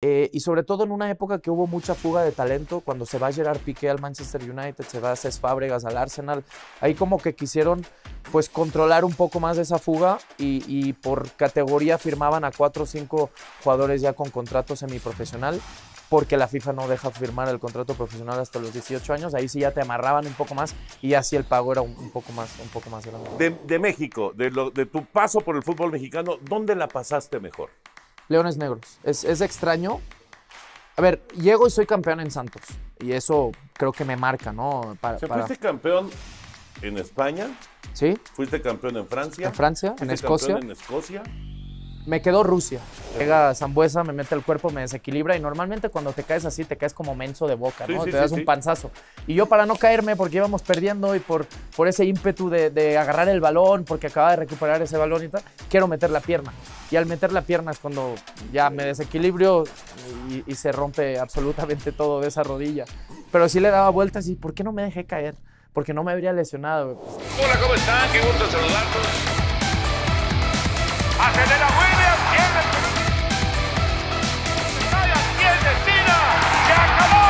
Eh, y sobre todo en una época que hubo mucha fuga de talento, cuando se va Gerard Piqué al Manchester United, se va Cesc Fábregas al Arsenal, ahí como que quisieron pues controlar un poco más esa fuga y, por categoría firmaban a cuatro o cinco jugadores ya con contrato semiprofesional, porque la FIFA no deja firmar el contrato profesional hasta los 18 años, ahí sí ya te amarraban un poco más y así el pago era un, poco más un poco más grande. De, México, de tu paso por el fútbol mexicano, ¿dónde la pasaste mejor? Leones Negros. Es, extraño. A ver, llego y soy campeón en Santos. Y eso creo que me marca, ¿no? Para, fuiste campeón en España? Sí. ¿Fuiste campeón en Francia? En Francia, en Escocia. en Escocia. Me quedó Rusia. Llega Zambuesa, me mete el cuerpo, me desequilibra y normalmente cuando te caes así te caes como menso de boca, ¿no? te das un panzazo. Y yo para no caerme porque íbamos perdiendo y por, por ese ímpetu de, agarrar el balón, porque acaba de recuperar ese balón y tal, quiero meter la pierna. Y al meter la pierna es cuando ya me desequilibrio y, se rompe absolutamente todo de esa rodilla. Pero sí le daba vueltas y ¿por qué no me dejé caer? Porque no me habría lesionado. Hola, ¿cómo están? Qué gusto saludarlos. Acelera acabó.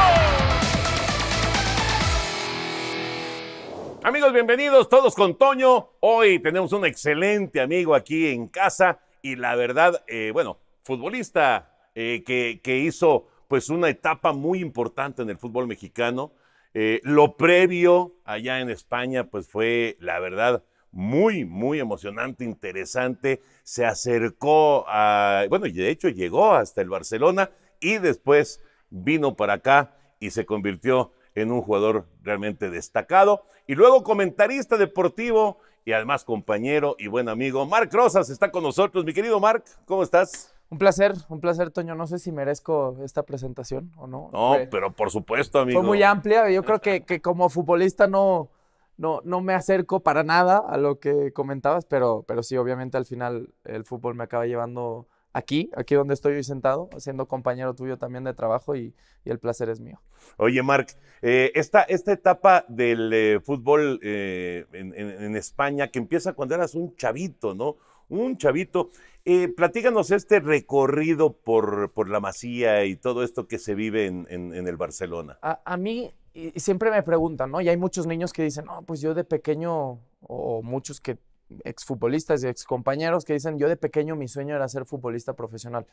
Amigos, bienvenidos todos con Toño. Hoy tenemos un excelente amigo aquí en casa y la verdad, eh, bueno, futbolista eh, que, hizo pues una etapa muy importante en el fútbol mexicano. Eh, lo previo allá en España, pues fue, la verdad, muy, muy emocionante, interesante. Se acercó a, bueno, y de hecho llegó hasta el Barcelona y después vino para acá y se convirtió en un jugador realmente destacado. Y luego comentarista deportivo y además compañero y buen amigo. Marc Rosas está con nosotros. Mi querido Marc, ¿cómo estás? Un placer, un placer, Toño. No sé si merezco esta presentación o no. No, pero por supuesto, amigo. Fue muy amplia. Yo creo que, que como futbolista no, no, me acerco para nada a lo que comentabas, pero, pero sí, obviamente al final el fútbol me acaba llevando aquí, aquí donde estoy hoy sentado, siendo compañero tuyo también de trabajo y, el placer es mío. Oye, Marc, eh, esta, esta, etapa del eh, fútbol eh, en, España, que empieza cuando eras un chavito, ¿no? Un chavito. platícanos este recorrido por, por, la Masía y todo esto que se vive en, el Barcelona. a mí y, siempre me preguntan, ¿no? Y hay muchos niños que dicen, no, pues yo de pequeño, o muchos que exfutbolistas y excompañeros que dicen, yo de pequeño mi sueño era ser futbolista profesional.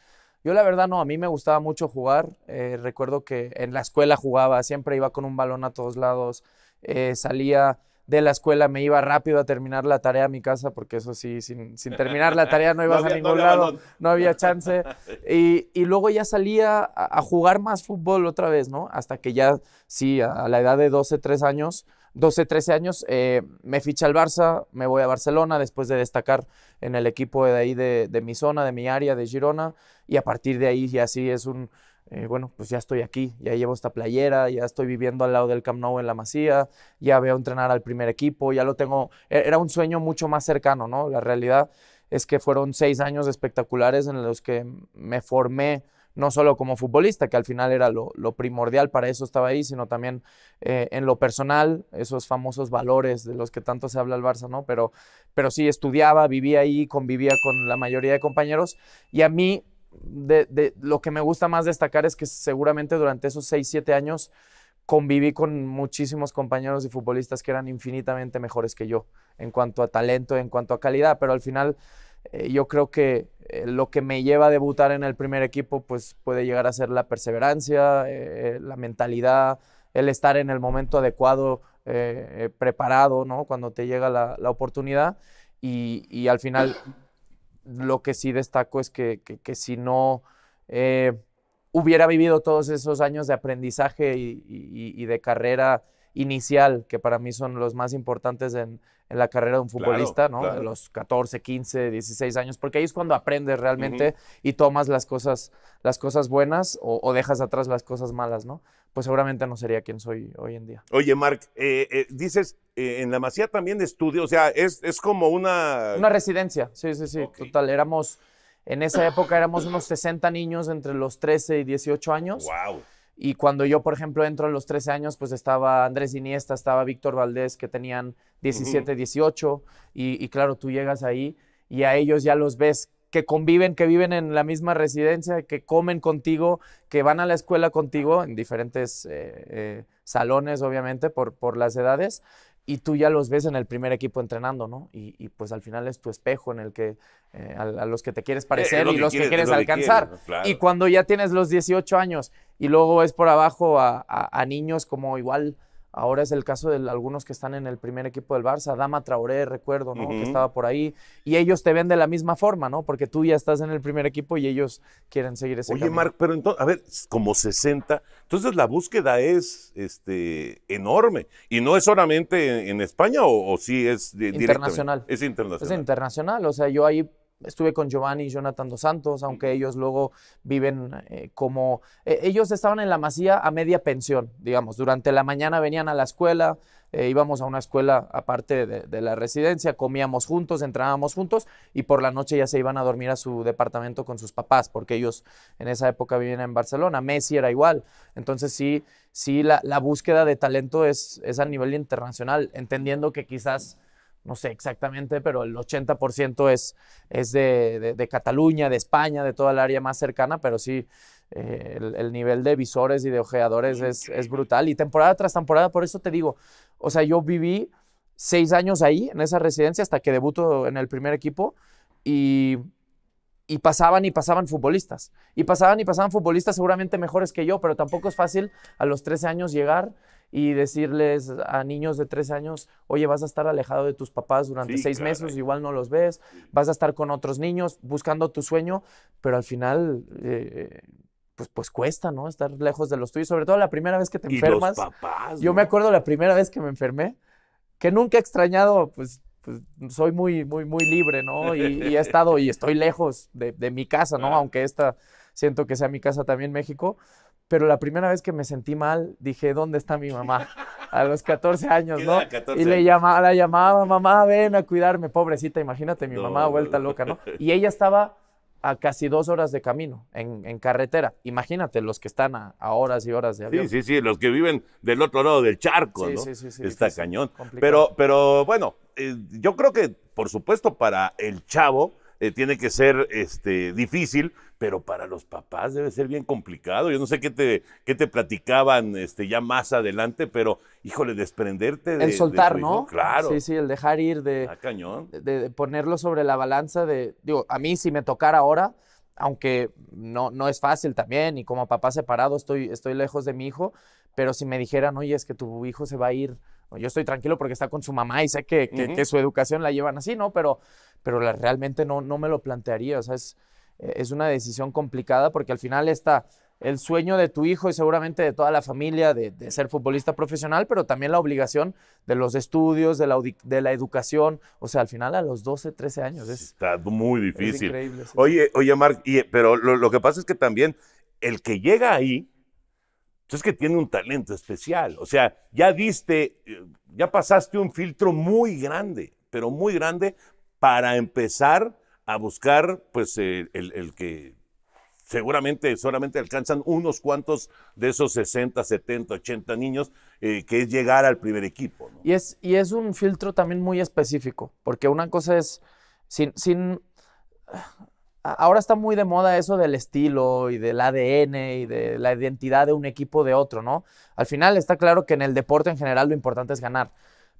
Yo la verdad no, a mí me gustaba mucho jugar. Eh, recuerdo que en la escuela jugaba, siempre iba con un balón a todos lados, eh, salía de la escuela me iba rápido a terminar la tarea a mi casa, porque eso sí, sin, terminar la tarea no ibas a ningún lado, no había chance. Y, luego ya salía a, jugar más fútbol otra vez, ¿no? Hasta que ya, sí, a, la edad de 12, 3 años, 12, 13 años, eh, me ficha al Barça, me voy a Barcelona después de destacar en el equipo de ahí de, de mi zona, de mi área, de Girona, y a partir de ahí ya sí es un eh, bueno, pues ya estoy aquí, ya llevo esta playera, ya estoy viviendo al lado del Camp Nou en la Masía, ya veo entrenar al primer equipo, ya lo tengo, e-, era un sueño mucho más cercano, ¿no? La realidad es que fueron seis años espectaculares en los que me formé no solo como futbolista, que al final era lo, primordial, para eso estaba ahí, sino también eh, en lo personal, esos famosos valores de los que tanto se habla el Barça, ¿no? Pero, pero sí, estudiaba, vivía ahí, convivía con la mayoría de compañeros y a mí de, lo que me gusta más destacar es que seguramente durante esos 6, 7 años conviví con muchísimos compañeros y futbolistas que eran infinitamente mejores que yo en cuanto a talento, en cuanto a calidad, pero al final eh, yo creo que eh, lo que me lleva a debutar en el primer equipo pues puede llegar a ser la perseverancia, eh, la mentalidad, el estar en el momento adecuado, preparado, ¿no? Cuando te llega la, oportunidad y al final lo que sí destaco es que, si no eh, hubiera vivido todos esos años de aprendizaje y, de carrera inicial, que para mí son los más importantes en, la carrera de un futbolista, ¿no? los 14, 15, 16 años, porque ahí es cuando aprendes realmente y tomas las cosas, las cosas buenas o, o, dejas atrás las cosas malas, ¿no? pues seguramente no sería quien soy hoy en día. Oye, Mark, eh, eh, dices, eh, en la Masía también de estudio, o sea, es, como una... Una residencia, sí, sí, sí, total, éramos, en esa época éramos unos 60 niños entre los 13 y 18 años. ¡Wow! Y cuando yo, por ejemplo, entro a los 13 años, pues estaba Andrés Iniesta, estaba Víctor Valdés, que tenían 17, 18, y, y claro, tú llegas ahí y a ellos ya los ves que conviven, que viven en la misma residencia, que comen contigo, que van a la escuela contigo, en diferentes eh, eh, salones, obviamente, por, por las edades y tú ya los ves en el primer equipo entrenando, ¿no? Y, pues al final es tu espejo en el que, eh, a, los que te quieres parecer y los que quieres, alcanzar. Y cuando ya tienes los 18 años y luego es por abajo a niños como igual Ahora es el caso de algunos que están en el primer equipo del Barça, Dama Traoré, recuerdo, ¿no? Que estaba por ahí. Y ellos te ven de la misma forma, ¿no? Porque tú ya estás en el primer equipo y ellos quieren seguir ese Oye, Marc, pero entonces, a ver, como 60. Entonces la búsqueda es este, enorme. Y no es solamente en, España o, sí es de, internacional. Es internacional. Es internacional. O sea, yo ahí estuve con Giovanni y Jonathan Dos Santos, aunque ellos luego viven eh, como... E, ellos estaban en la masía a media pensión, digamos. Durante la mañana venían a la escuela, eh, íbamos a una escuela aparte de, la residencia, comíamos juntos, entrábamos juntos y por la noche ya se iban a dormir a su departamento con sus papás, porque ellos en esa época vivían en Barcelona. Messi era igual. Entonces sí, sí la, búsqueda de talento es a nivel internacional, entendiendo que quizás no sé exactamente, pero el 80% es, es de, Cataluña, de España, de toda el área más cercana, pero sí, eh, el, nivel de visores y de ojeadores es, brutal. Y temporada tras temporada, por eso te digo, o sea, yo viví seis años ahí, en esa residencia, hasta que debuto en el primer equipo y... Y pasaban y pasaban futbolistas. Y pasaban y pasaban futbolistas seguramente mejores que yo, pero tampoco es fácil a los 13 años llegar y decirles a niños de tres años, oye, vas a estar alejado de tus papás durante seis meses, igual no los ves, vas a estar con otros niños buscando tu sueño, pero al final... Eh, pues, pues cuesta, ¿no? Estar lejos de los tuyos, sobre todo la primera vez que te enfermas. papás, yo me acuerdo la primera vez que me enfermé, que nunca he extrañado, pues, pues soy muy, muy, muy libre, ¿no? Y, he estado y estoy lejos de, de mi casa, ¿no? Aunque esta siento que sea mi casa también México, pero la primera vez que me sentí mal, dije, ¿dónde está mi mamá? A los 14 años, ¿no? y le llamaba, la llamaba, mamá, ven a cuidarme, pobrecita, imagínate, mi mamá vuelta loca, ¿no? Y ella estaba a casi dos horas de camino en, carretera. Imagínate los que están a, horas y horas de avión. Sí, sí, sí, los que viven del otro lado del charco, ¿no? Sí, sí, sí. Está cañón. Pero, pero bueno, eh, yo creo que, por supuesto, para el chavo, eh, tiene que ser este, difícil, pero para los papás debe ser bien complicado. Yo no sé qué te, qué te platicaban este, ya más adelante, pero híjole, desprenderte de. El soltar, ¿no? Claro. Sí, sí, el dejar ir, de. Ah, cañón. De, ponerlo sobre la balanza de. Digo, a mí si me tocara ahora, aunque no, no es fácil también, y como papá separado estoy, estoy lejos de mi hijo, pero si me dijeran, oye, es que tu hijo se va a ir yo estoy tranquilo porque está con su mamá y sé que, que, su educación la llevan así, ¿no? Pero, pero realmente no, no me lo plantearía. O sea, es, es una decisión complicada porque al final está el sueño de tu hijo y seguramente de toda la familia de, de, ser futbolista profesional, pero también la obligación de los estudios, de la, de la educación. O sea, al final a los 12, 13 años es... Está muy difícil. increíble, Oye, oye, Marc, pero lo, lo, que pasa es que también el que llega ahí entonces, es que tiene un talento especial. O sea, ya diste, eh, ya pasaste un filtro muy grande, pero muy grande para empezar a buscar, pues, eh, el, que seguramente solamente alcanzan unos cuantos de esos 60, 70, 80 niños, eh, que es llegar al primer equipo. Y, es, y es un filtro también muy específico, porque una cosa es, sin, sin ahora está muy de moda eso del estilo y del ADN y de la identidad de un equipo de otro, ¿no? Al final está claro que en el deporte en general lo importante es ganar.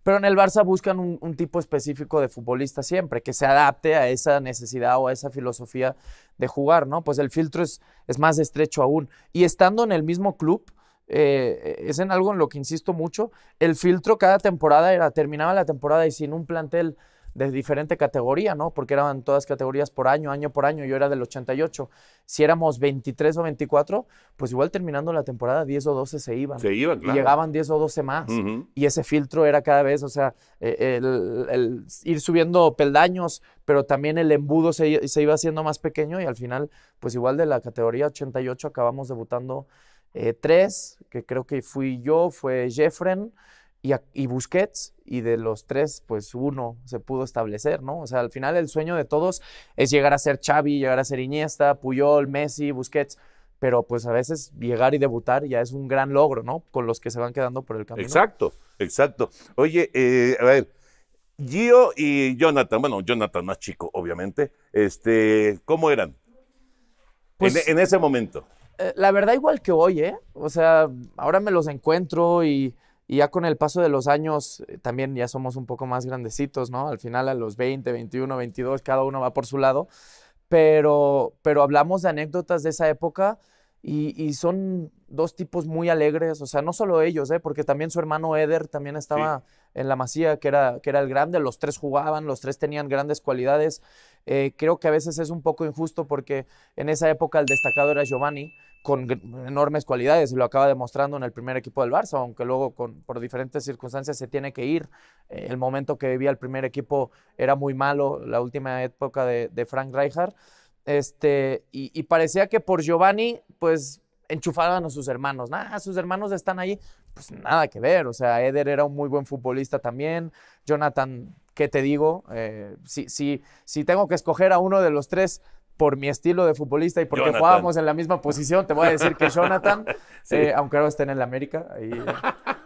Pero en el Barça buscan un, tipo específico de futbolista siempre, que se adapte a esa necesidad o a esa filosofía de jugar, ¿no? Pues el filtro es, más estrecho aún. Y estando en el mismo club, eh, es en algo en lo que insisto mucho, el filtro cada temporada era, terminaba la temporada y sin un plantel de diferente categoría, ¿no? Porque eran todas categorías por año, año por año, yo era del 88. Si éramos 23 o 24, pues igual terminando la temporada 10 o 12 se iban. Se claro. llegaban 10 o 12 más. Y ese filtro era cada vez, o sea, e, el, ir subiendo peldaños, pero también el embudo se, iba haciendo más pequeño y al final, pues igual de la categoría 88 acabamos debutando eh, tres, que creo que fui yo, fue Jeffren y, Busquets, y de los tres, pues uno se pudo establecer, ¿no? O sea, al final el sueño de todos es llegar a ser Xavi, llegar a ser Iniesta, Puyol, Messi, Busquets, pero pues a veces llegar y debutar ya es un gran logro, ¿no? Con los que se van quedando por el camino. Exacto, exacto. Oye, eh, a ver, Gio y Jonathan, bueno, Jonathan más chico, obviamente, este, ¿cómo eran? Pues, en, ese momento. Eh, la verdad, igual que hoy, ¿eh? O sea, ahora me los encuentro y y ya con el paso de los años, eh, también ya somos un poco más grandecitos, ¿no? Al final a los 20, 21, 22, cada uno va por su lado. Pero, pero hablamos de anécdotas de esa época y, son dos tipos muy alegres, o sea, no solo ellos, ¿eh? porque también su hermano Eder también estaba en la masía, que era, que era el grande, los tres jugaban, los tres tenían grandes cualidades. Eh, creo que a veces es un poco injusto porque en esa época el destacado era Giovanni, con enormes cualidades y lo acaba demostrando en el primer equipo del Barça, aunque luego por diferentes circunstancias se tiene que ir. Eh, el momento que vivía el primer equipo era muy malo, la última época de, de Frank Rijkaard este, y, parecía que por Giovanni, pues enchufaban a sus hermanos. Nada, sus hermanos están ahí. Pues nada que ver. O sea, Eder era un muy buen futbolista también. Jonathan, ¿qué te digo? Eh, si, si, tengo que escoger a uno de los tres por mi estilo de futbolista y porque jugábamos en la misma posición, te voy a decir que Jonathan, eh, aunque ahora estén en la América. Ahí, eh,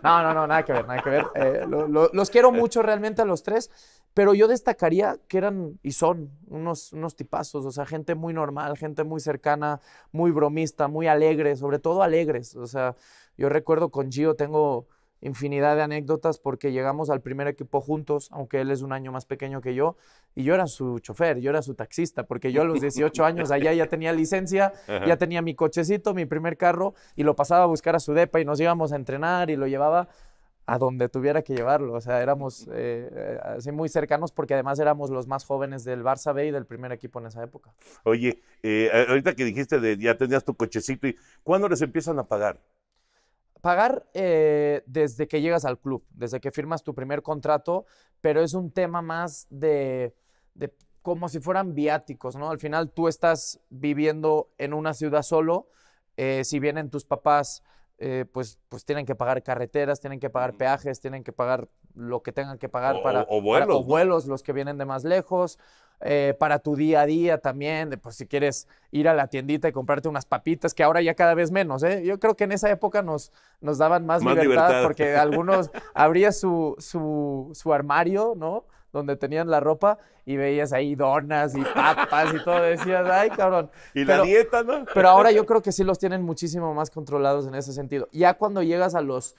no, no, no, nada que ver, nada que ver. Eh, los quiero mucho realmente a los tres, pero yo destacaría que eran y son unos, unos tipazos, o sea, gente muy normal, gente muy cercana, muy bromista, muy alegre, sobre todo alegres. O sea, yo recuerdo con Gio tengo infinidad de anécdotas porque llegamos al primer equipo juntos, aunque él es un año más pequeño que yo, y yo era su chofer, yo era su taxista, porque yo a los 18 años allá ya tenía licencia, ya tenía mi cochecito, mi primer carro, y lo pasaba a buscar a su depa y nos íbamos a entrenar y lo llevaba a donde tuviera que llevarlo. O sea, éramos eh, eh, así muy cercanos porque además éramos los más jóvenes del Barça B y del primer equipo en esa época. Oye, eh, ahorita que dijiste de ya tenías tu cochecito, y ¿cuándo les empiezan a pagar? pagar eh, desde que llegas al club, desde que firmas tu primer contrato, pero es un tema más de, como si fueran viáticos, ¿no? Al final tú estás viviendo en una ciudad solo, eh, si vienen tus papás, eh, pues, pues tienen que pagar carreteras, tienen que pagar peajes, tienen que pagar lo que tengan que pagar para, o vuelos, vuelos los que vienen de más lejos. Eh, para tu día a día también, de por pues, si quieres ir a la tiendita y comprarte unas papitas, que ahora ya cada vez menos. ¿eh? Yo creo que en esa época nos, nos daban más, libertad, porque algunos abrías su, su, su armario, ¿no? donde tenían la ropa y veías ahí donas y papas y todo. Decías, ay, cabrón. Y la dieta, ¿no? Pero ahora yo creo que sí los tienen muchísimo más controlados en ese sentido. Ya cuando llegas a los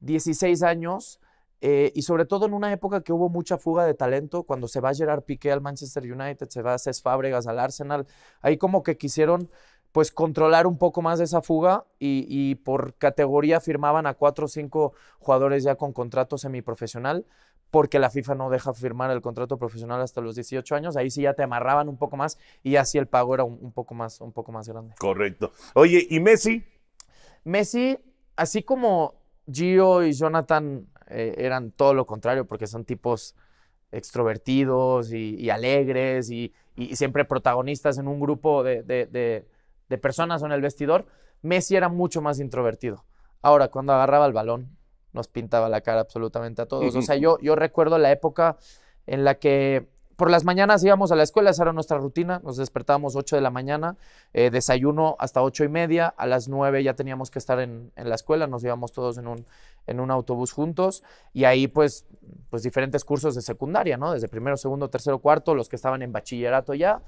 16 años, eh, y sobre todo en una época que hubo mucha fuga de talento, cuando se va Gerard Piqué al Manchester United, se va Cesc Fábregas al Arsenal, ahí como que quisieron pues controlar un poco más esa fuga y, por categoría firmaban a cuatro o cinco jugadores ya con contrato semiprofesional, porque la FIFA no deja firmar el contrato profesional hasta los 18 años, ahí sí ya te amarraban un poco más y así el pago era poco, más, un poco más grande. Correcto. Oye, ¿y Messi? Messi, así como Gio y Jonathan eh, eran todo lo contrario, porque son tipos extrovertidos y, alegres y, siempre protagonistas en un grupo de, personas en el vestidor. Messi era mucho más introvertido. Ahora, cuando agarraba el balón, nos pintaba la cara absolutamente a todos. O sea, yo, yo recuerdo la época en la que por las mañanas íbamos a la escuela, esa era nuestra rutina, nos despertábamos 8 de la mañana, eh, desayuno hasta 8 y media, a las 9 ya teníamos que estar en, en, la escuela, nos íbamos todos en un, en un autobús juntos y ahí pues, pues diferentes cursos de secundaria, ¿no? Desde primero, segundo, tercero, cuarto, los que estaban en bachillerato ya.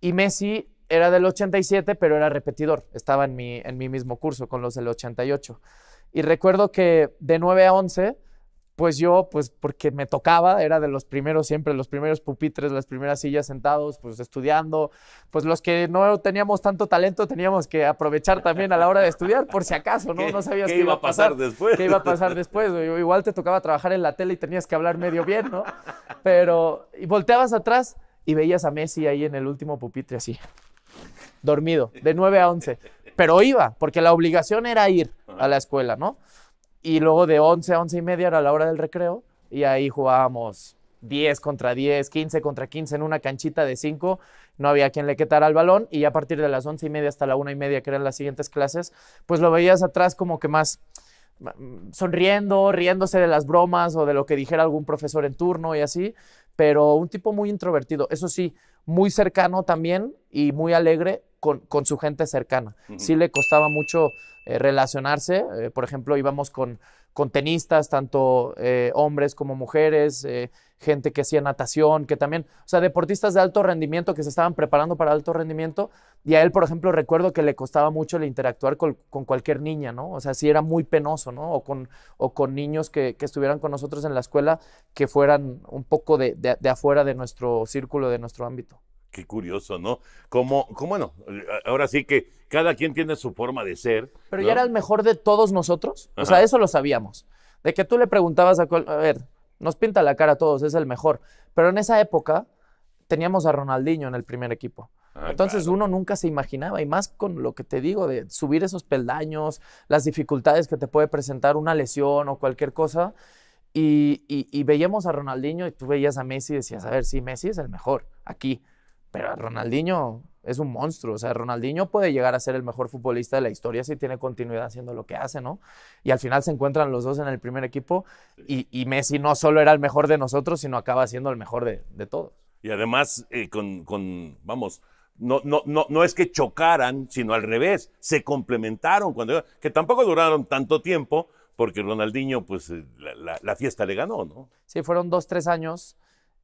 Y Messi era del 87, pero era repetidor, estaba en mi, en mi mismo curso con los del 88. Y recuerdo que de 9 a 11 pues yo, pues porque me tocaba, era de los primeros siempre, los primeros pupitres, las primeras sillas sentados, pues estudiando, pues los que no teníamos tanto talento teníamos que aprovechar también a la hora de estudiar, por si acaso, ¿no? No sabías qué, iba a pasar, después. ¿Qué iba a pasar después? Igual te tocaba trabajar en la tele y tenías que hablar medio bien, ¿no? Pero, y volteabas atrás y veías a Messi ahí en el último pupitre así, dormido, de 9 a 11. Pero iba, porque la obligación era ir a la escuela, ¿no? Y luego de 11 a 11 y media era la hora del recreo y ahí jugábamos 10 contra 10, 15 contra 15 en una canchita de 5. No había quien le quitara el balón y a partir de las 11 y media hasta la 1 y media, que eran las siguientes clases, pues lo veías atrás como que más sonriendo, riéndose de las bromas o de lo que dijera algún profesor en turno y así, pero un tipo muy introvertido, eso sí, muy cercano también y muy alegre, con, su gente cercana. Sí le costaba mucho eh, relacionarse. Eh, por ejemplo, íbamos con, con tenistas, tanto eh, hombres como mujeres, gente que hacía natación, que también, o sea, deportistas de alto rendimiento que se estaban preparando para alto rendimiento. Y a él, por ejemplo, recuerdo que le costaba mucho el interactuar con, cualquier niña, ¿no? O sea, sí era muy penoso, ¿no? O con, niños que, estuvieran con nosotros en la escuela que fueran un poco de afuera de nuestro círculo, de nuestro ámbito. Qué curioso, ¿no? Como, bueno, ahora sí que cada quien tiene su forma de ser. Pero ya era el mejor de todos nosotros. O sea, eso lo sabíamos. De que tú le preguntabas a cual, a ver, nos pinta la cara a todos, es el mejor. Pero en esa época teníamos a Ronaldinho en el primer equipo. Ah, Entonces uno nunca se imaginaba, y más con lo que te digo de subir esos peldaños, las dificultades que te puede presentar una lesión o cualquier cosa. Y, y veíamos a Ronaldinho y tú veías a Messi y decías, a ver, sí, Messi es el mejor aquí pero Ronaldinho es un monstruo. O sea, Ronaldinho puede llegar a ser el mejor futbolista de la historia si tiene continuidad haciendo lo que hace, ¿no? Y al final se encuentran los dos en el primer equipo y, Messi no solo era el mejor de nosotros, sino acaba siendo el mejor de, todos. Y además, eh, con, vamos, no, no, no, es que chocaran, sino al revés, se complementaron, cuando, que tampoco duraron tanto tiempo, porque Ronaldinho, pues eh, la, fiesta le ganó, ¿no? Sí, fueron dos, tres años.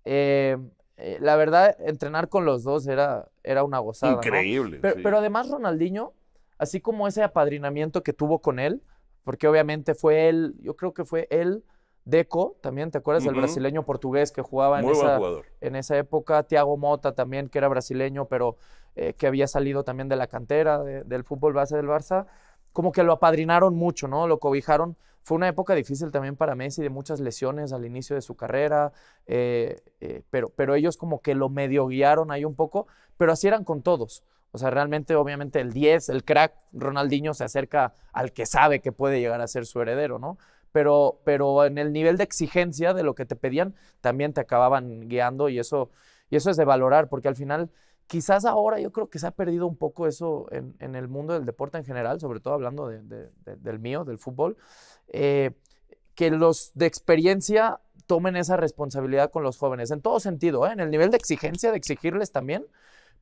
Eh, eh, la verdad, entrenar con los dos era, era una gozada. Increíble. Pero, además, Ronaldinho, así como ese apadrinamiento que tuvo con él, porque obviamente fue él, yo creo que fue él, Deco, también, ¿te acuerdas? El brasileño portugués que jugaba en esa, en esa, época. Tiago Mota también, que era brasileño, pero eh, que había salido también de la cantera del fútbol base del Barça como que lo apadrinaron mucho, ¿no? Lo cobijaron. Fue una época difícil también para Messi, de muchas lesiones al inicio de su carrera, eh, eh, pero, pero ellos como que lo medio guiaron ahí un poco, pero así eran con todos. O sea, realmente, obviamente, el 10, el crack, Ronaldinho se acerca al que sabe que puede llegar a ser su heredero, ¿no? Pero, pero en el nivel de exigencia de lo que te pedían, también te acababan guiando y eso, y eso es de valorar, porque al final quizás ahora yo creo que se ha perdido un poco eso en, el mundo del deporte en general, sobre todo hablando del mío, del fútbol, eh, que los de experiencia tomen esa responsabilidad con los jóvenes, en todo sentido, ¿eh? en el nivel de exigencia, de exigirles también,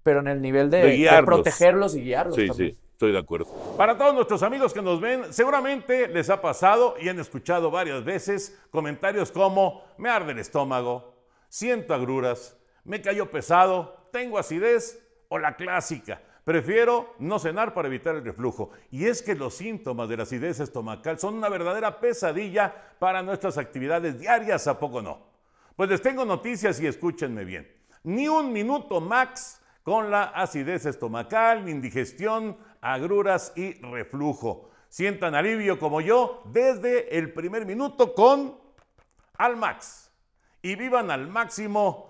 pero en el nivel de, protegerlos y guiarlos. Sí, sí, estoy de acuerdo. Para todos nuestros amigos que nos ven, seguramente les ha pasado y han escuchado varias veces comentarios como, me arde el estómago, siento agruras, me cayó pesado tengo acidez o la clásica. Prefiero no cenar para evitar el reflujo. Y es que los síntomas de la acidez estomacal son una verdadera pesadilla para nuestras actividades diarias, ¿a poco no? Pues les tengo noticias y escúchenme bien. Ni un minuto max con la acidez estomacal, indigestión, agruras y reflujo. Sientan alivio como yo desde el primer minuto con al max y vivan al máximo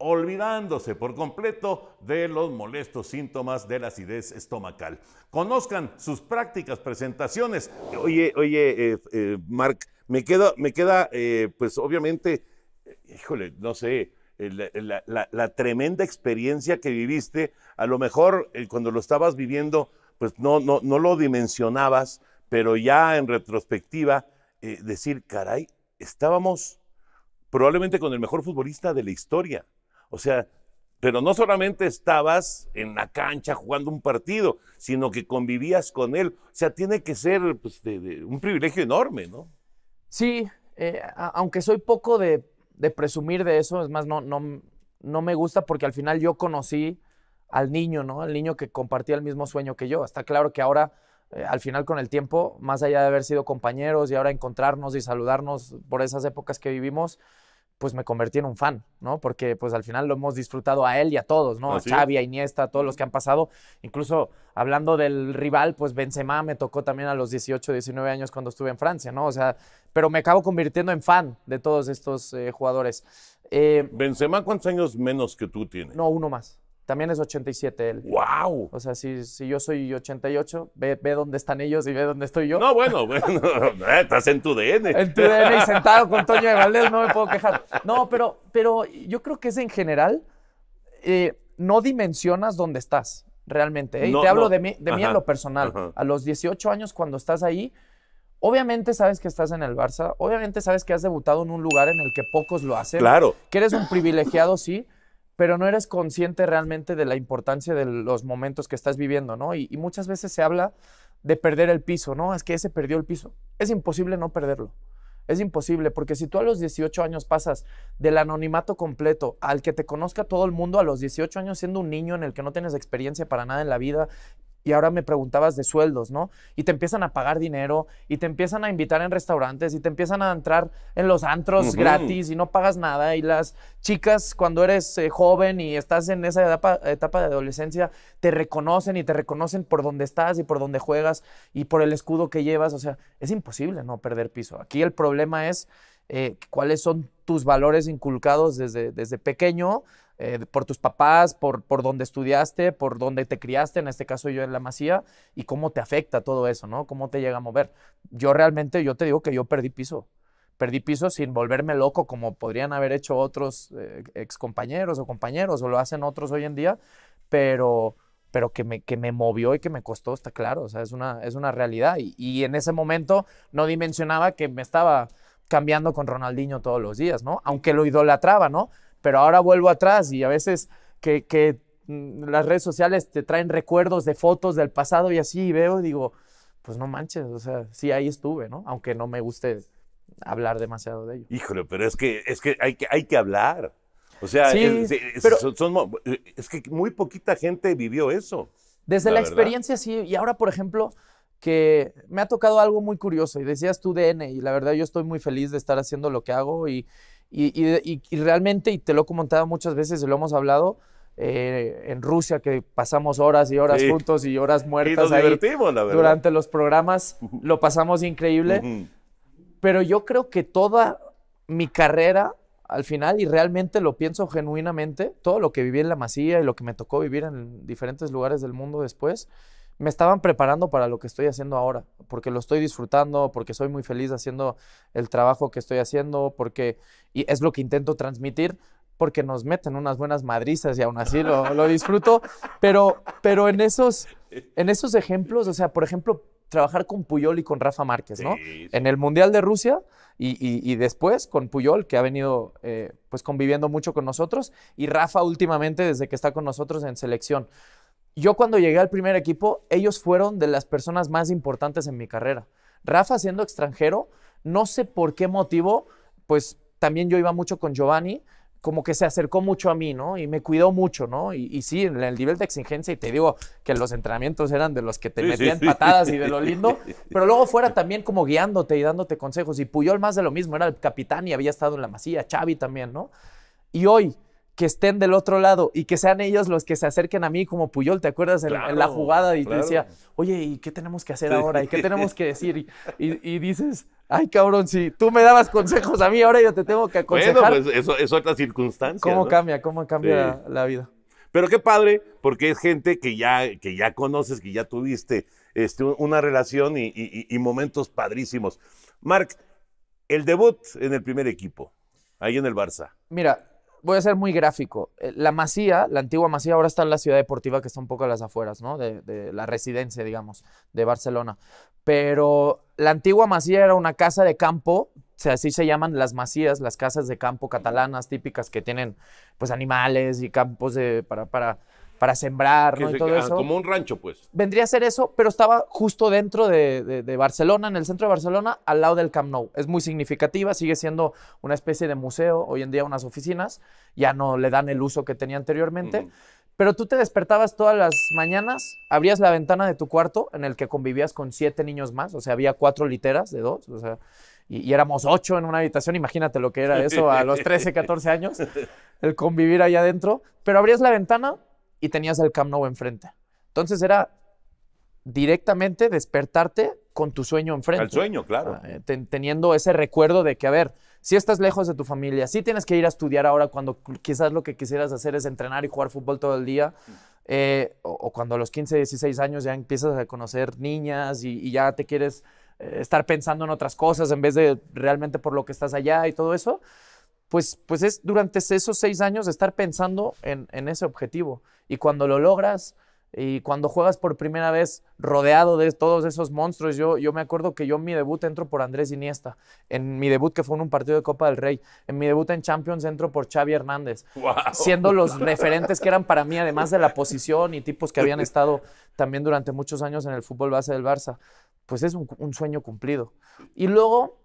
olvidándose por completo de los molestos síntomas de la acidez estomacal. Conozcan sus prácticas presentaciones. Oye, oye, eh, eh Marc, me, quedo, me queda, eh, pues obviamente, híjole, no sé, la, la, tremenda experiencia que viviste, a lo mejor eh, cuando lo estabas viviendo, pues no, no, no lo dimensionabas, pero ya en retrospectiva, decir, caray, estábamos probablemente con el mejor futbolista de la historia. O sea, pero no solamente estabas en la cancha jugando un partido, sino que convivías con él. O sea, tiene que ser pues, un privilegio enorme, ¿no? Sí, eh, aunque soy poco de, presumir de eso, es más, no, me gusta porque al final yo conocí al niño, ¿no? Al niño que compartía el mismo sueño que yo. Está claro que ahora, eh, al final con el tiempo, más allá de haber sido compañeros y ahora encontrarnos y saludarnos por esas épocas que vivimos, pues me convertí en un fan, ¿no? Porque pues al final lo hemos disfrutado a él y a todos, ¿no? a Xavi, a Iniesta, a todos los que han pasado. Incluso hablando del rival, pues Benzema me tocó también a los 18, 19 años cuando estuve en Francia, ¿no? O sea, pero me acabo convirtiendo en fan de todos estos eh, jugadores. Eh, Benzema, ¿cuántos años menos que tú tienes? No, uno más. También es 87 él. ¡Wow! O sea, si, si yo soy 88, ve, dónde están ellos y ve dónde estoy yo. No, bueno, eh, estás en tu DN. En tu DN y sentado con Toño de Valdés, no me puedo quejar. No, pero, pero yo creo que es en general, eh, no dimensionas dónde estás realmente. Eh, y te hablo de, mí, de mí en lo personal. A los 18 años, cuando estás ahí, Obviamente sabes que estás en el Barça, obviamente sabes que has debutado en un lugar en el que pocos lo hacen. Claro. Que eres un privilegiado, sí, pero no eres consciente realmente de la importancia de los momentos que estás viviendo, ¿no? Y, muchas veces se habla de perder el piso, ¿no? Es que ese perdió el piso. Es imposible no perderlo. Es imposible, porque si tú a los 18 años pasas del anonimato completo al que te conozca todo el mundo a los 18 años siendo un niño en el que no tienes experiencia para nada en la vida, y ahora me preguntabas de sueldos, ¿no? Y te empiezan a pagar dinero y te empiezan a invitar en restaurantes y te empiezan a entrar en los antros gratis y no pagas nada. Y las chicas cuando eres eh, joven y estás en esa etapa, etapa, de adolescencia te reconocen y te reconocen por dónde estás y por dónde juegas y por el escudo que llevas. O sea, es imposible no perder piso. Aquí el problema es eh, cuáles son tus valores inculcados desde, desde pequeño eh, por tus papás, por, por donde estudiaste, por dónde te criaste, en este caso yo en la masía, y cómo te afecta todo eso, ¿no? Cómo te llega a mover. Yo realmente, yo te digo que yo perdí piso. Perdí piso sin volverme loco como podrían haber hecho otros eh, ex compañeros o compañeros, o lo hacen otros hoy en día, pero pero que me, que me movió y que me costó, está claro, o sea, es una, es una realidad. Y, y, en ese momento no dimensionaba que me estaba cambiando con Ronaldinho todos los días, ¿no? Aunque lo idolatraba, ¿no? pero ahora vuelvo atrás y a veces que, mm, las redes sociales te traen recuerdos de fotos del pasado y así y veo, digo, pues no manches, o sea, sí, ahí estuve, ¿no? Aunque no me guste hablar demasiado de ello. Híjole, pero es que, es que, hay, que hay que hablar. O sea, sí, es, pero, es, que muy poquita gente vivió eso. Desde la, experiencia, sí. Y ahora, por ejemplo, que me ha tocado algo muy curioso. Y decías tú DN, y la verdad yo estoy muy feliz de estar haciendo lo que hago y, y, realmente, y te lo he comentado muchas veces lo hemos hablado, eh, en Rusia, que pasamos horas y horas juntos y horas muertas. divertimos, la Durante los programas lo pasamos increíble. Pero yo creo que toda mi carrera, al final, y realmente lo pienso genuinamente, todo lo que viví en la Masía y lo que me tocó vivir en diferentes lugares del mundo después, me estaban preparando para lo que estoy haciendo ahora, porque lo estoy disfrutando, porque soy muy feliz haciendo el trabajo que estoy haciendo, porque y es lo que intento transmitir, porque nos meten unas buenas madrizas y aún así lo, lo disfruto, pero, pero en, esos, en esos ejemplos, o sea, por ejemplo, trabajar con Puyol y con Rafa Márquez, ¿no? En el Mundial de Rusia y, después con Puyol, que ha venido eh, pues conviviendo mucho con nosotros, y Rafa últimamente desde que está con nosotros en selección yo cuando llegué al primer equipo, ellos fueron de las personas más importantes en mi carrera. Rafa siendo extranjero, no sé por qué motivo, pues también yo iba mucho con Giovanni, como que se acercó mucho a mí, ¿no? Y me cuidó mucho, ¿no? Y, sí, en el nivel de exigencia, y te digo que los entrenamientos eran de los que te metían patadas y de lo lindo, pero luego fuera también como guiándote y dándote consejos. Y Puyol más de lo mismo, era el capitán y había estado en la masía, Xavi también, ¿no? Y hoy, que estén del otro lado y que sean ellos los que se acerquen a mí como Puyol, ¿te acuerdas? En, la jugada y te decía, oye, ¿y qué tenemos que hacer ahora? ¿Y qué tenemos que decir? Y, dices, ay cabrón, si tú me dabas consejos a mí, ahora yo te tengo que aconsejar. Bueno, pues eso es otra circunstancia. ¿Cómo cambia? ¿Cómo cambia la, vida? Pero qué padre, porque es gente que ya, que ya conoces, que ya tuviste este, una relación y, y, momentos padrísimos. Marc, el debut en el primer equipo, ahí en el Barça. Mira, voy a ser muy gráfico. Eh, la masía, la antigua masía, ahora está en la ciudad deportiva que está un poco a las afueras, ¿no? De, la residencia, digamos, de Barcelona. Pero la antigua masía era una casa de campo, así se llaman las masías, las casas de campo catalanas típicas que tienen pues animales y campos de, para, para para sembrar, y todo ah, eso. Como un rancho, pues. Vendría a ser eso, pero estaba justo dentro de, Barcelona, en el centro de Barcelona, al lado del Camp Nou. Es muy significativa, sigue siendo una especie de museo, hoy en día unas oficinas, ya no le dan el uso que tenía anteriormente. Pero tú te despertabas todas las mañanas, abrías la ventana de tu cuarto, en el que convivías con siete niños más, o sea, había cuatro literas de dos, o sea, y, y éramos ocho en una habitación, imagínate lo que era eso a los 13, 14 años, el convivir allá adentro. Pero abrías la ventana, y tenías el Camp Nou enfrente. Entonces era directamente despertarte con tu sueño enfrente. El sueño, claro. Ah, eh, teniendo ese recuerdo de que, a ver, si estás lejos de tu familia, si tienes que ir a estudiar ahora cuando quizás lo que quisieras hacer es entrenar y jugar fútbol todo el día, eh, o, cuando a los 15, 16 años ya empiezas a conocer niñas y, ya te quieres eh, estar pensando en otras cosas en vez de realmente por lo que estás allá y todo eso. Pues, pues, es durante esos seis años estar pensando en, ese objetivo. Y cuando lo logras, y cuando juegas por primera vez rodeado de todos esos monstruos, yo, yo me acuerdo que yo en mi debut entro por Andrés Iniesta, en mi debut que fue en un partido de Copa del Rey, en mi debut en Champions entro por Xavi Hernández, siendo los referentes que eran para mí, además de la posición y tipos que habían estado también durante muchos años en el fútbol base del Barça, pues es un sueño cumplido. Y luego,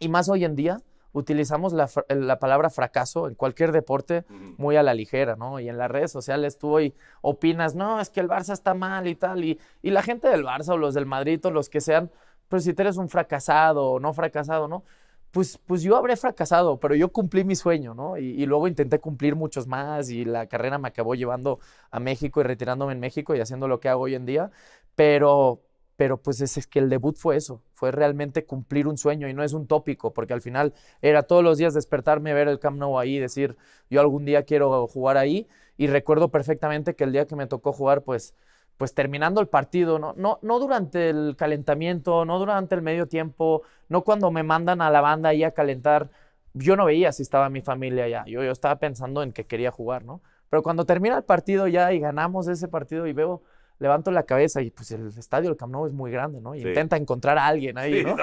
y más hoy en día, utilizamos eh, la, palabra fracaso en cualquier deporte muy a la ligera, ¿no? Y en las redes sociales tú hoy opinas, no, es que el Barça está mal y tal, y, la gente del Barça o los del Madrid o los que sean, pues si tú eres un fracasado o no fracasado, ¿no? Pues, pues yo habré fracasado, pero yo cumplí mi sueño, ¿no? y luego intenté cumplir muchos más y la carrera me acabó llevando a México y retirándome en México y haciendo lo que hago hoy en día, pero, pero pues es, que el debut fue eso, fue realmente cumplir un sueño y no es un tópico, porque al final era todos los días despertarme, ver el Camp Nou ahí, decir, yo algún día quiero jugar ahí y recuerdo perfectamente que el día que me tocó jugar, pues, pues terminando el partido, no, no, no durante el calentamiento, no durante el medio tiempo, no cuando me mandan a la banda ahí a calentar, yo no veía si estaba mi familia allá, yo, yo estaba pensando en que quería jugar, ¿no? Pero cuando termina el partido ya y ganamos ese partido y veo levanto la cabeza y pues el estadio del Camp Nou es muy grande, ¿no? Y intenta encontrar a alguien ahí, ¿no?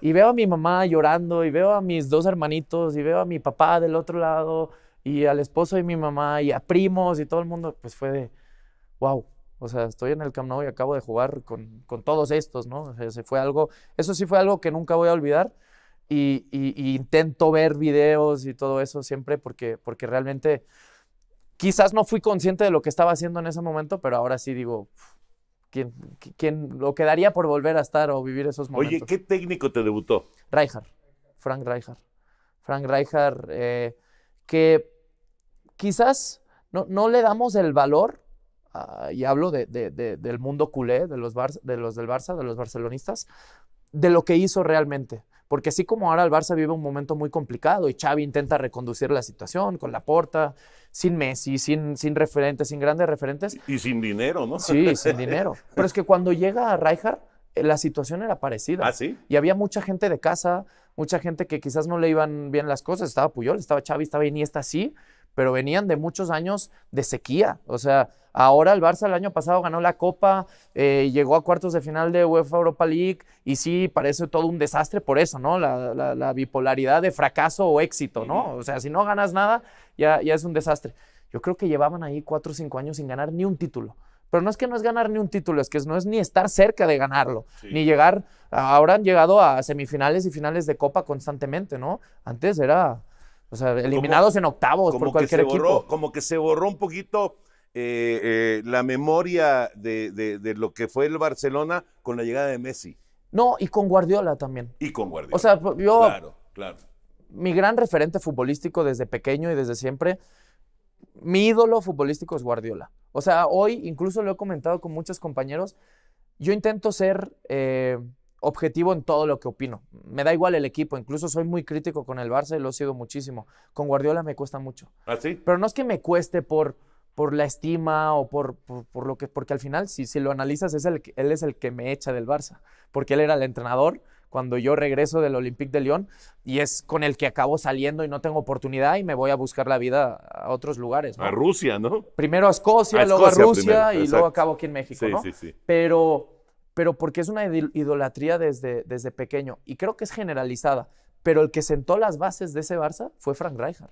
Y veo a mi mamá llorando y veo a mis dos hermanitos y veo a mi papá del otro lado y al esposo de mi mamá y a primos y todo el mundo, pues fue de, wow, o sea, estoy en el Camp Nou y acabo de jugar con, con todos estos, ¿no? O sea, se fue algo, eso sí fue algo que nunca voy a olvidar y, y intento ver videos y todo eso siempre porque, porque realmente quizás no fui consciente de lo que estaba haciendo en ese momento, pero ahora sí digo, ¿quién, lo quedaría por volver a estar o vivir esos momentos? Oye, ¿qué técnico te debutó? Rijkaard, Frank Rijkaard. Frank Rijkaard, eh, que quizás no, no le damos el valor, ah, y hablo del mundo culé, de los, de los del Barça, de los barcelonistas, de lo que hizo realmente. Porque así como ahora el Barça vive un momento muy complicado y Xavi intenta reconducir la situación con la porta, sin Messi, sin, sin referentes, sin grandes referentes. Y sin dinero, ¿no? Sí, sin dinero. Pero es que cuando llega a Rijkaard, eh, la situación era parecida. ¿Ah, sí? Y había mucha gente de casa, mucha gente que quizás no le iban bien las cosas. Estaba Puyol, estaba Xavi, estaba Iniesta, sí pero venían de muchos años de sequía. O sea, ahora el Barça el año pasado ganó la Copa, eh, llegó a cuartos de final de UEFA Europa League y sí, parece todo un desastre por eso, ¿no? La, bipolaridad de fracaso o éxito, ¿no? O sea, si no ganas nada, ya, es un desastre. Yo creo que llevaban ahí cuatro o cinco años sin ganar ni un título. Pero no es que no es ganar ni un título, es que no es ni estar cerca de ganarlo, ni llegar. Ahora han llegado a semifinales y finales de Copa constantemente, ¿no? Antes era o sea, eliminados en octavos por cualquier equipo. como que se borró un poquito eh, eh, la memoria de, lo que fue el Barcelona con la llegada de Messi. No, y con Guardiola también. Y con Guardiola. O sea, pues, yo. Claro, claro. Mi gran referente futbolístico desde pequeño y desde siempre, mi ídolo futbolístico es Guardiola. O sea, hoy incluso lo he comentado con muchos compañeros. Yo intento ser. Eh, objetivo en todo lo que opino. Me da igual el equipo, incluso soy muy crítico con el Barça y lo he sido muchísimo. Con Guardiola me cuesta mucho. ¿Ah, Pero no es que me cueste por, por la estima o por, por, lo que, porque al final, si, si lo analizas, es el, él es el que me echa del Barça, porque él era el entrenador cuando yo regreso del Olympique de Lyon y es con el que acabo saliendo y no tengo oportunidad y me voy a buscar la vida a otros lugares. A Rusia, ¿no? Primero a Escocia, luego a Rusia y luego acabo aquí en México, sí, Sí, sí. Pero pero porque es una idolatría desde, desde pequeño y creo que es generalizada. Pero el que sentó las bases de ese Barça fue Frank Rijkaard.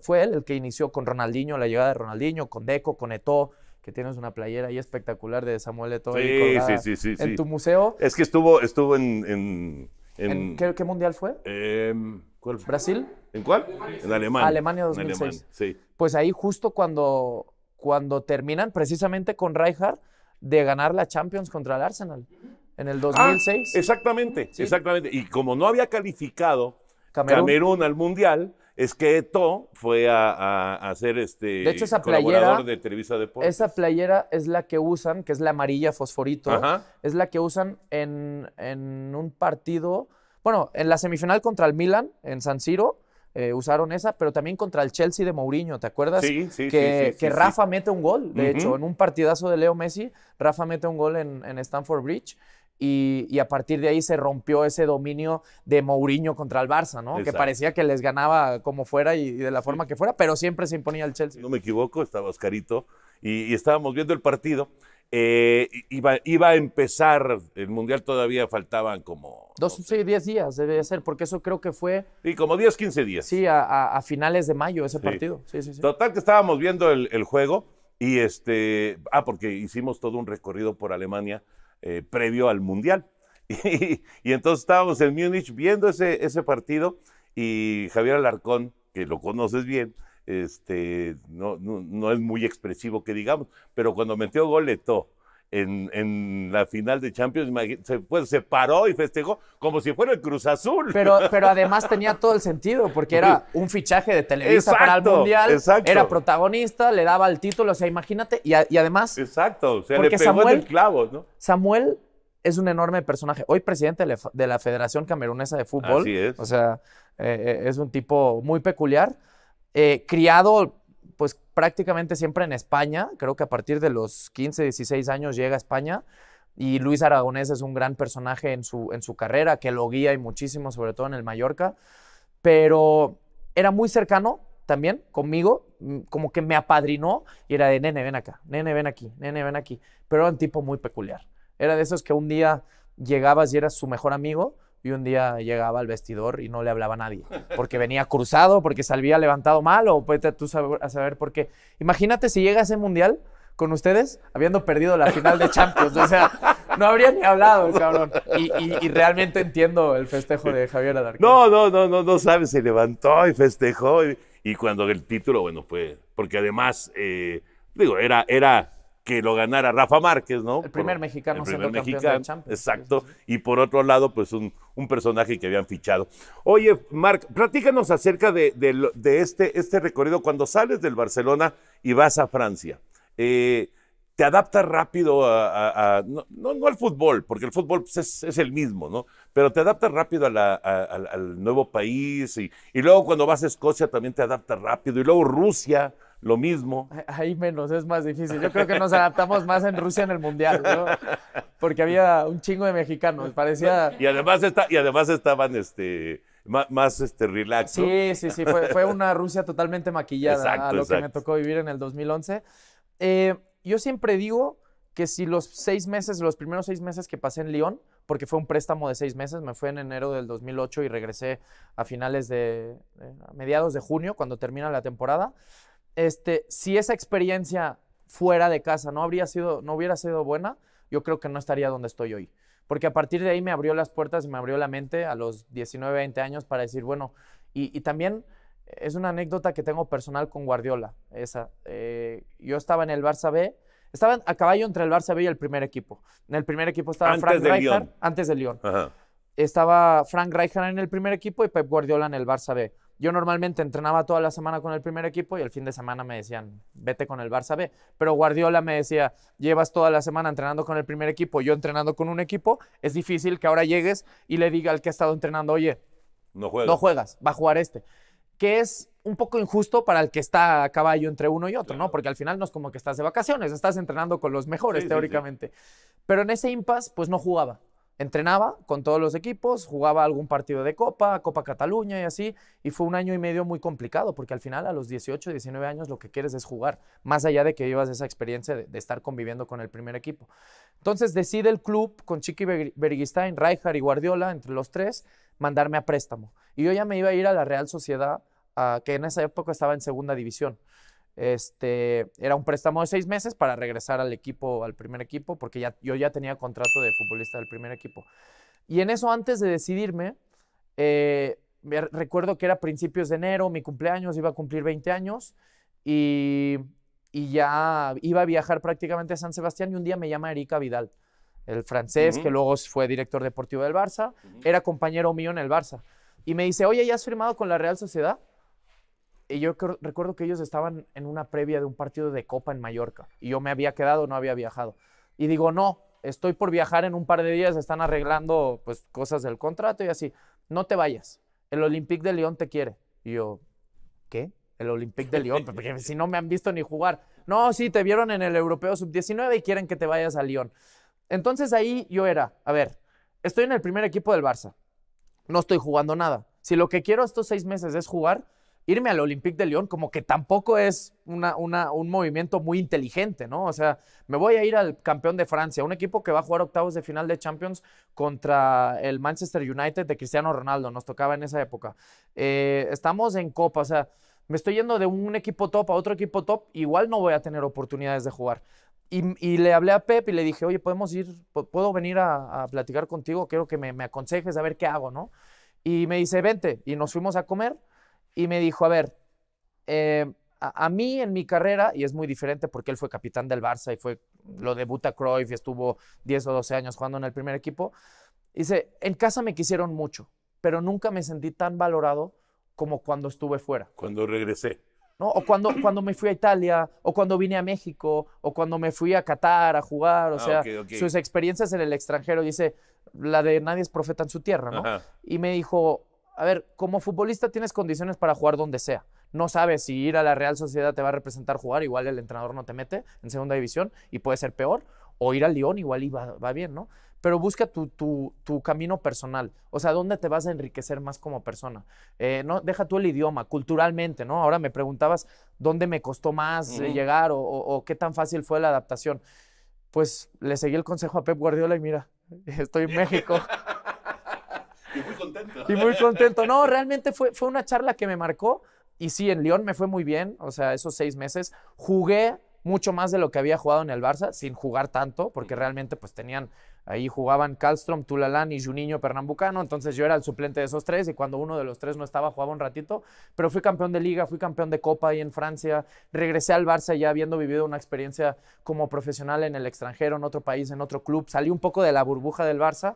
Fue, él el que inició con Ronaldinho, la llegada de Ronaldinho, con Deco, con Eto'o, que tienes una playera ahí espectacular de Samuel Eto'o. Sí, sí, sí, sí, En tu museo. Es que estuvo, estuvo en... qué, mundial fue? Eh, ¿Brasil? ¿En cuál? En Alemania. Alemania 2006. Pues ahí justo cuando, cuando terminan precisamente con Rijkaard, de ganar la Champions contra el Arsenal en el 2006. Ah, exactamente, exactamente. Y como no había calificado Camerún, al Mundial, es que Eto fue a, hacer este de hecho, colaborador de Televisa Deportes. Esa playera es la que usan, que es la amarilla fosforito, es la que usan en, en, un partido, bueno, en la semifinal contra el Milan, en San Siro, eh, usaron esa, pero también contra el Chelsea de Mourinho, ¿te acuerdas? Sí, sí, que, que Rafa mete un gol, de hecho, en un partidazo de Leo Messi, Rafa mete un gol en, en Stanford Bridge. Y, a partir de ahí se rompió ese dominio de Mourinho contra el Barça, ¿no? Que parecía que les ganaba como fuera y, de la forma que fuera, pero siempre se imponía el Chelsea. No me equivoco, estaba Oscarito y estábamos viendo el partido eh, iba, a empezar el Mundial, todavía faltaban como... Dos, sí, 10 días debe ser, porque eso creo que fue... Sí, como 10, 15 días. Sí, a, finales de mayo ese partido. Sí, sí, Total que estábamos viendo el, juego y este... Ah, porque hicimos todo un recorrido por Alemania eh, previo al Mundial. Y, entonces estábamos en Múnich viendo ese, ese partido y Javier Alarcón, que lo conoces bien, este, no, no, es muy expresivo que digamos, pero cuando metió Goleto en, la final de Champions, se, se paró y festejó como si fuera el Cruz Azul. Pero, pero además tenía todo el sentido, porque era un fichaje de Televisa para el Mundial, era protagonista, le daba el título, o sea, imagínate, y, además... Exacto, o le Samuel, clavo, Samuel es un enorme personaje. Hoy presidente de la Federación Camerunesa de Fútbol. Así O sea, eh, eh, es un tipo muy peculiar. Eh, criado pues prácticamente siempre en España, creo que a partir de los 15, 16 años llega a España y Luis Aragonés es un gran personaje en su, en su carrera, que lo guía y muchísimo, sobre todo en el Mallorca, pero era muy cercano también conmigo, mm, como que me apadrinó y era de, nene, ven acá, nene, ven aquí, nene, ven aquí, pero era un tipo muy peculiar, era de esos que un día llegabas y eras su mejor amigo y un día llegaba al vestidor y no le hablaba a nadie, porque venía cruzado, porque había levantado mal o puede tú a saber por qué. Imagínate si llega ese mundial con ustedes habiendo perdido la final de Champions, o sea, no habría ni hablado, cabrón. Y, realmente entiendo el festejo de Javier Alarcón. No, no, no, no, no sabes, se levantó y festejó y, cuando el título, bueno, fue, porque además, eh, digo, era, era que lo ganara Rafa Márquez, ¿no? El primer mexicano el primer campeón de Exacto. Y por otro lado, pues un, personaje que habían fichado. Oye, Marc, platícanos acerca de, este, este recorrido. Cuando sales del Barcelona y vas a Francia, eh, te adaptas rápido a, no, al fútbol, porque el fútbol pues, es, el mismo, ¿no? Pero te adaptas rápido al nuevo país y, y, luego cuando vas a Escocia también te adaptas rápido y luego Rusia, lo mismo. Ahí menos, es más difícil. Yo creo que nos adaptamos más en Rusia en el Mundial, ¿no? Porque había un chingo de mexicanos, parecía... Y además, está, y además estaban este, más, este, relax. Sí, sí, sí, fue, una Rusia totalmente maquillada a lo que me tocó vivir en el 2011. Eh, yo siempre digo que si los seis meses, los primeros seis meses que pasé en Lyon, porque fue un préstamo de seis meses, me fue en enero del 2008 y regresé a finales de, eh, a mediados de junio, cuando termina la temporada este, si esa experiencia fuera de casa no, habría sido, no hubiera sido buena, yo creo que no estaría donde estoy hoy. Porque a partir de ahí me abrió las puertas y me abrió la mente a los 19, 20 años para decir, bueno, y, también es una anécdota que tengo personal con Guardiola. Esa. Eh, yo estaba en el Barça B, estaban a caballo entre el Barça B y el primer equipo. En el primer equipo estaba Frank Rijkaard, antes del León. Estaba Frank Rijkaard en el primer equipo y Pep Guardiola en el Barça B yo normalmente entrenaba toda la semana con el primer equipo y el fin de semana me decían, vete con el Barça B. Pero Guardiola me decía, llevas toda la semana entrenando con el primer equipo, yo entrenando con un equipo, es difícil que ahora llegues y le diga al que ha estado entrenando, oye, no juegas, va a jugar este. Que es un poco injusto para el que está a caballo entre uno y otro, ¿no? Porque al final no es como que estás de vacaciones, estás entrenando con los mejores, teóricamente. Pero en ese impasse, pues no jugaba entrenaba con todos los equipos, jugaba algún partido de Copa, Copa Cataluña y así, y fue un año y medio muy complicado, porque al final a los 18, 19 años lo que quieres es jugar, más allá de que llevas esa experiencia de, estar conviviendo con el primer equipo. Entonces decide el club con Chiqui Bergistain, Rijkaard y Guardiola, entre los tres, mandarme a préstamo. Y yo ya me iba a ir a la Real Sociedad, ah, que en esa época estaba en segunda división. Este, era un préstamo de seis meses para regresar al equipo, al primer equipo, porque ya, yo ya tenía contrato de futbolista del primer equipo. Y en eso, antes de decidirme, eh, recuerdo que era principios de enero, mi cumpleaños, iba a cumplir 20 años y, ya iba a viajar prácticamente a San Sebastián y un día me llama Erika Vidal, el francés que luego fue director deportivo del Barça, era compañero mío en el Barça. Y me dice, oye, ¿ya has firmado con la Real Sociedad? y yo recuerdo que ellos estaban en una previa de un partido de Copa en Mallorca y yo me había quedado, no había viajado. Y digo, no, estoy por viajar en un par de días, están arreglando pues cosas del contrato y así, no te vayas, el Olympique de Lyon te quiere. Y yo, ¿qué? El Olympique de Lyon, porque si no me han visto ni jugar. No, sí, te vieron en el Europeo Sub-19 y quieren que te vayas a Lyon. Entonces ahí yo era, a ver, estoy en el primer equipo del Barça, no estoy jugando nada. Si lo que quiero estos seis meses es jugar, irme al Olympique de Lyon como que tampoco es una, un movimiento muy inteligente, ¿no? O sea, me voy a ir al campeón de Francia, un equipo que va a jugar octavos de final de Champions contra el Manchester United de Cristiano Ronaldo, nos tocaba en esa época. Eh, estamos en Copa, o sea, me estoy yendo de un equipo top a otro equipo top, igual no voy a tener oportunidades de jugar. Y, le hablé a Pep y le dije, oye, podemos ir, puedo venir a, platicar contigo, quiero que me, me, aconsejes a ver qué hago, ¿no? Y me dice, vente, y nos fuimos a comer y me dijo, a ver, eh, a, mí en mi carrera, y es muy diferente porque él fue capitán del Barça y fue, lo debuta Cruyff y estuvo 10 o 12 años jugando en el primer equipo, dice, en casa me quisieron mucho, pero nunca me sentí tan valorado como cuando estuve fuera. Cuando regresé. ¿no? O cuando, cuando me fui a Italia, o cuando vine a México, o cuando me fui a Qatar a jugar, o ah, sea, sus experiencias en el extranjero, dice, la de nadie es profeta en su tierra, ¿no? Y me dijo, a ver, como futbolista tienes condiciones para jugar donde sea. No sabes si ir a la Real Sociedad te va a representar jugar, igual el entrenador no te mete en segunda división y puede ser peor, o ir al Lyon igual y va, bien, ¿no? Pero busca tu, camino personal, o sea, ¿dónde te vas a enriquecer más como persona? Eh, no, deja tú el idioma, culturalmente, ¿no? Ahora me preguntabas dónde me costó más eh, llegar o qué tan fácil fue la adaptación. Pues le seguí el consejo a Pep Guardiola y mira, estoy en México. y muy contento. No, realmente fue, fue una charla que me marcó. Y sí, en León me fue muy bien, o sea, esos seis meses. Jugué mucho más de lo que había jugado en el Barça, sin jugar tanto, porque realmente pues tenían, ahí jugaban Calstrom, Tulalán y Juninho Pernambucano, entonces yo era el suplente de esos tres y cuando uno de los tres no estaba jugaba un ratito, pero fui campeón de liga, fui campeón de copa ahí en Francia, regresé al Barça ya habiendo vivido una experiencia como profesional en el extranjero, en otro país, en otro club, salí un poco de la burbuja del Barça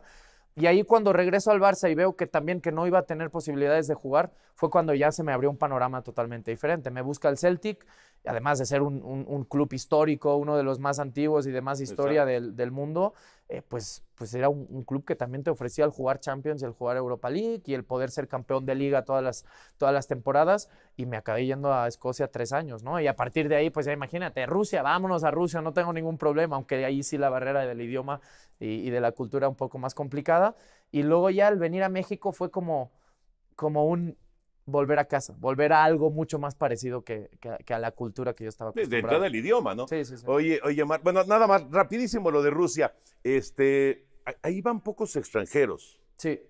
y ahí cuando regreso al Barça y veo que también que no iba a tener posibilidades de jugar, fue cuando ya se me abrió un panorama totalmente diferente. Me busca el Celtic además de ser un, club histórico, uno de los más antiguos y de más historia del, mundo, eh, pues, pues era un, club que también te ofrecía el jugar Champions el jugar Europa League y el poder ser campeón de liga todas las, todas las temporadas. Y me acabé yendo a Escocia tres años, ¿no? Y a partir de ahí, pues ya imagínate, Rusia, vámonos a Rusia, no tengo ningún problema, aunque ahí sí la barrera del idioma y, y de la cultura un poco más complicada. Y luego ya al venir a México fue como, como un volver a casa, volver a algo mucho más parecido que, a la cultura que yo estaba acostumbrado. Desde entrada el idioma, ¿no? Sí, sí, sí. Oye, oye, Mar, bueno, nada más, rapidísimo lo de Rusia. Este, ahí van pocos extranjeros. Sí,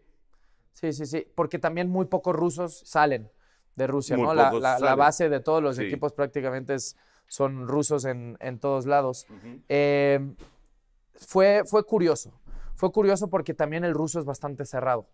sí, sí, sí, porque también muy pocos rusos salen de Rusia, ¿no? La, base de todos los equipos prácticamente es, son rusos en, todos lados. Em, fue, fue curioso, fue curioso porque también el ruso es bastante cerrado.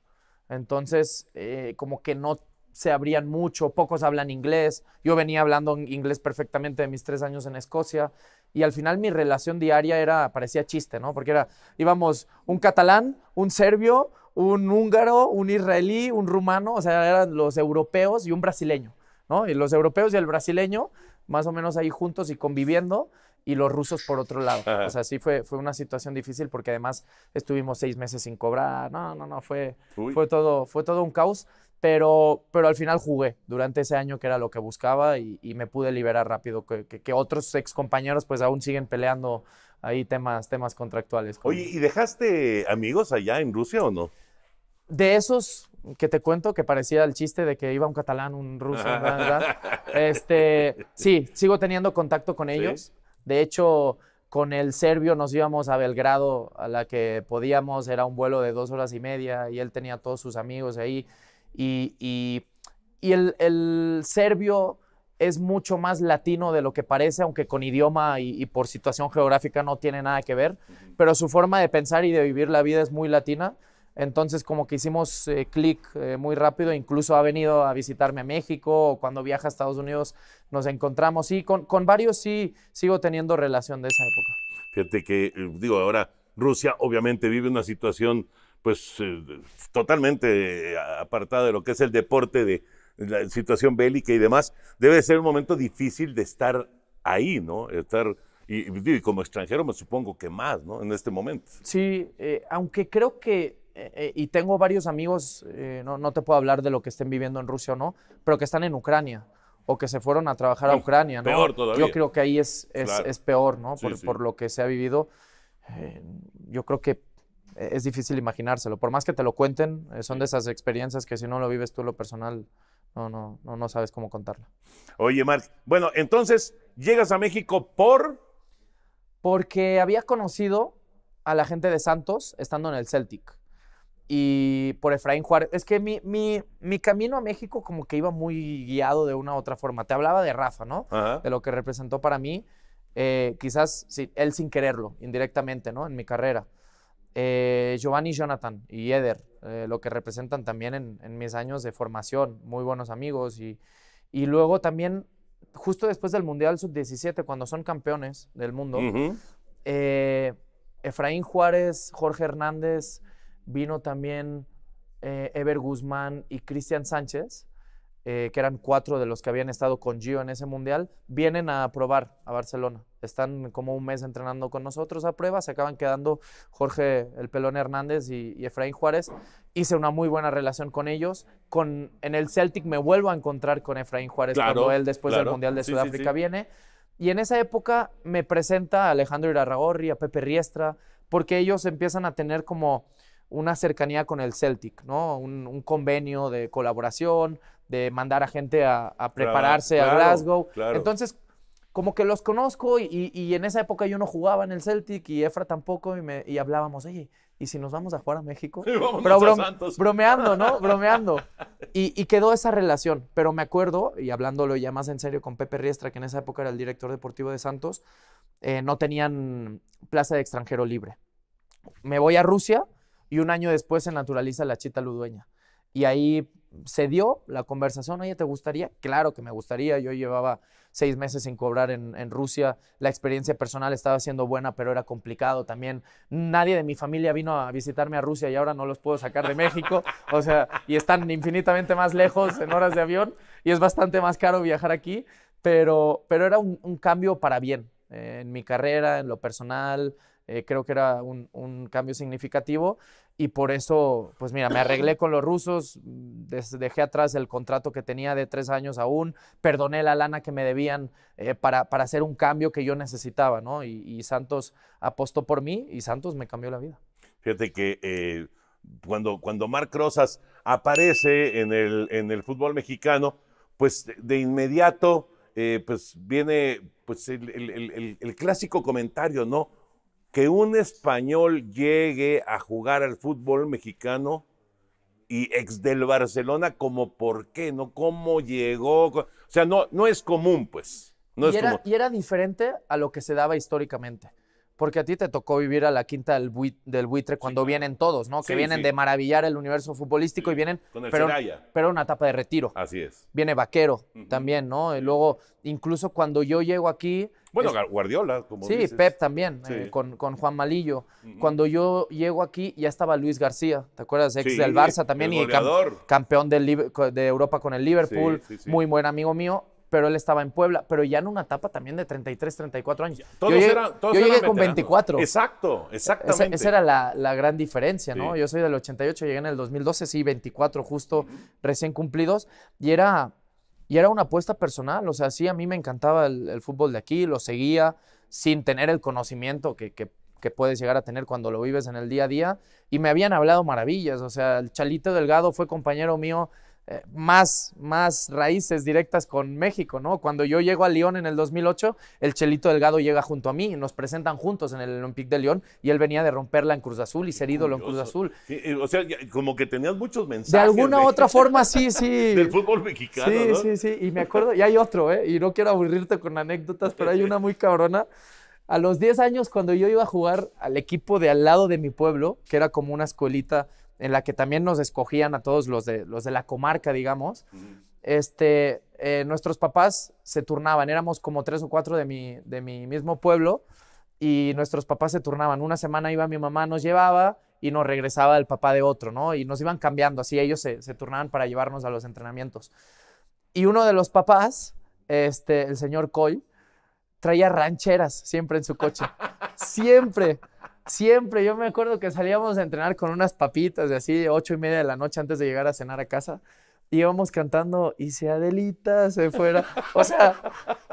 Entonces, eh, como que no se abrían mucho, pocos hablan inglés, yo venía hablando inglés perfectamente de mis tres años en Escocia y al final mi relación diaria era, parecía chiste, ¿no? Porque era, íbamos un catalán, un serbio, un húngaro, un israelí, un rumano, o sea, eran los europeos y un brasileño, ¿no? Y los europeos y el brasileño, más o menos ahí juntos y conviviendo, y los rusos por otro lado. O sea, sí fue, fue una situación difícil porque además estuvimos seis meses sin cobrar, no, no, no, fue, fue, todo, fue todo un caos. Pero, pero al final jugué durante ese año que era lo que buscaba y, me pude liberar rápido, que, otros ex compañeros pues aún siguen peleando ahí temas, temas contractuales. Oye, ¿y dejaste amigos allá en Rusia o no? De esos que te cuento que parecía el chiste de que iba un catalán, un ruso, este, sí, sigo teniendo contacto con ellos. De hecho, con el serbio nos íbamos a Belgrado, a la que podíamos, era un vuelo de dos horas y media, y él tenía todos sus amigos ahí y, el, serbio es mucho más latino de lo que parece, aunque con idioma y, por situación geográfica no tiene nada que ver, pero su forma de pensar y de vivir la vida es muy latina. Entonces como que hicimos eh, clic eh, muy rápido, incluso ha venido a visitarme a México o cuando viaja a Estados Unidos nos encontramos y con, con varios sí sigo teniendo relación de esa época. Fíjate que, eh, digo, ahora Rusia obviamente vive una situación pues eh, totalmente eh, apartada de lo que es el deporte, de la situación bélica y demás, debe ser un momento difícil de estar ahí, ¿no? Estar, y, vivir como extranjero me supongo que más, ¿no? En este momento. Sí, eh, aunque creo que y tengo varios amigos, no, te puedo hablar de lo que estén viviendo en Rusia o no, pero que están en Ucrania o que se fueron a trabajar a Ucrania. ¿no? Peor todavía. Yo creo que ahí es, es, peor, ¿no? Por, lo que se ha vivido. yo creo que e-, es difícil imaginárselo. Por más que te lo cuenten, eh, son de esas experiencias que si no lo vives tú lo personal, no, no, no, sabes cómo contarlo. Oye, Marc, bueno, entonces llegas a México por... Porque había conocido a la gente de Santos estando en el Celtic y por Efraín Juárez. Es que mi, camino a México como que iba muy guiado de una u otra forma. Te hablaba de Rafa, ¿no? De lo que representó para mí, eh, quizás él sin quererlo, indirectamente, ¿no? En mi carrera. Eh, Giovanni Jonathan y Eder, eh, lo que representan también en, mis años de formación, muy buenos amigos. Y, luego también, justo después del Mundial Sub-17, cuando son campeones del mundo, eh, Efraín Juárez, Jorge Hernández, vino también Ever Guzmán y Cristian Sánchez. que eran cuatro de los que habían estado con Gio en ese mundial, vienen a probar a Barcelona están como un mes entrenando con nosotros a prueba, se acaban quedando Jorge El Pelón Hernández y, Efraín Juárez. Hice una muy buena relación con ellos. Con, en el Celtic me vuelvo a encontrar con Efraín Juárez cuando él después del Mundial de Sudáfrica viene. Y en esa época me presenta a Alejandro Irarragorri, a Pepe Riestra, porque ellos empiezan a tener como una cercanía con el Celtic, ¿no? Un, convenio de colaboración, de mandar a gente a, prepararse a Glasgow. Entonces, como que los conozco y, en esa época yo no jugaba en el Celtic y Efra tampoco y, me, hablábamos, oye, ¿y si nos vamos a jugar a México? Pero bromeando, ¿no? Bromeando. Y, quedó esa relación, pero me acuerdo, y hablándolo ya más en serio con Pepe Riestra, que en esa época era el director deportivo de Santos, eh, no tenían plaza de extranjero libre. Me voy a Rusia y un año después se naturaliza la chita ludueña. Y ahí se dio la conversación, oye, ¿te gustaría? Claro que me gustaría, yo llevaba seis meses sin cobrar en, Rusia. La experiencia personal estaba siendo buena, pero era complicado también. Nadie de mi familia vino a visitarme a Rusia y ahora no los puedo sacar de México. O sea, y están infinitamente más lejos en horas de avión y es bastante más caro viajar aquí. Pero, pero era un, cambio para bien eh, en mi carrera, en lo personal, eh, creo que era un, cambio significativo y por eso, pues mira, me arreglé con los rusos, mm, dejé atrás el contrato que tenía de tres años aún, perdoné la lana que me debían eh, para, para, hacer un cambio que yo necesitaba, ¿no? Y, Santos apostó por mí y Santos me cambió la vida. Fíjate que eh, cuando, cuando Marc Rosas aparece en el, en el fútbol mexicano, pues de inmediato pues viene pues el, el, el clásico comentario, ¿no? que un español llegue a jugar al fútbol mexicano y ex del Barcelona, como por qué, ¿no? ¿Cómo llegó? O sea, no, no es común, pues. No y, era, y era diferente a lo que se daba históricamente. Porque a ti te tocó vivir a la quinta del, del buitre cuando vienen todos, ¿no? que vienen de maravillar el universo futbolístico y vienen. pero, pero una etapa de retiro. Así es. Viene Vaquero también, ¿no? Y luego, incluso cuando yo llego aquí. Bueno, Guardiola, como Sí, Pep también, eh, con, Juan Malillo. Cuando yo llego aquí, ya estaba Luis García, ¿te acuerdas? Ex del Barça también y campeón de Europa con el Liverpool. Muy buen amigo mío pero él estaba en Puebla, pero ya en una etapa también de 33, 34 años. yo llegué, con 24. Exacto, exactamente. Esa, era la, la, gran diferencia, ¿no? Yo soy del 88, llegué en el 2012, sí, 24 justo recién cumplidos, y era, y era una apuesta personal, o sea, sí, a mí me encantaba el, fútbol de aquí, lo seguía sin tener el conocimiento que, que que puedes llegar a tener cuando lo vives en el día a día. Y me habían hablado maravillas, o sea, el Chalito Delgado fue compañero mío eh, más, más raíces directas con México, ¿no? Cuando yo llego a León en el 2008, el Chelito Delgado llega junto a mí, y nos presentan juntos en el Olympique de León y él venía de romperla en Cruz Azul y ser ídolo en Cruz Azul. o sea, como que tenías muchos mensajes. De alguna u otra forma, sí, sí. Del fútbol mexicano. Sí, sí, sí. Y me acuerdo, y hay otro, ¿eh? Y no quiero aburrirte con anécdotas, pero hay una muy cabrona. A los 10 años, cuando yo iba a jugar al equipo de al lado de mi pueblo, que era como una escuelita en la que también nos escogían a todos los de, los de la comarca, digamos, este, eh, nuestros papás se turnaban, éramos como tres o cuatro de mi, de mi mismo pueblo y nuestros papás se turnaban. Una semana iba mi mamá, nos llevaba y nos regresaba el papá de otro, ¿no? Y nos iban cambiando, así ellos se, se turnaban para llevarnos a los entrenamientos. Y uno de los papás, este, el señor Coy, traía rancheras siempre en su coche. siempre. Siempre, yo me acuerdo que salíamos a entrenar con unas papitas de así, ocho y media de la noche antes de llegar a cenar a casa. íbamos cantando, y se Adelita se fuera. O sea,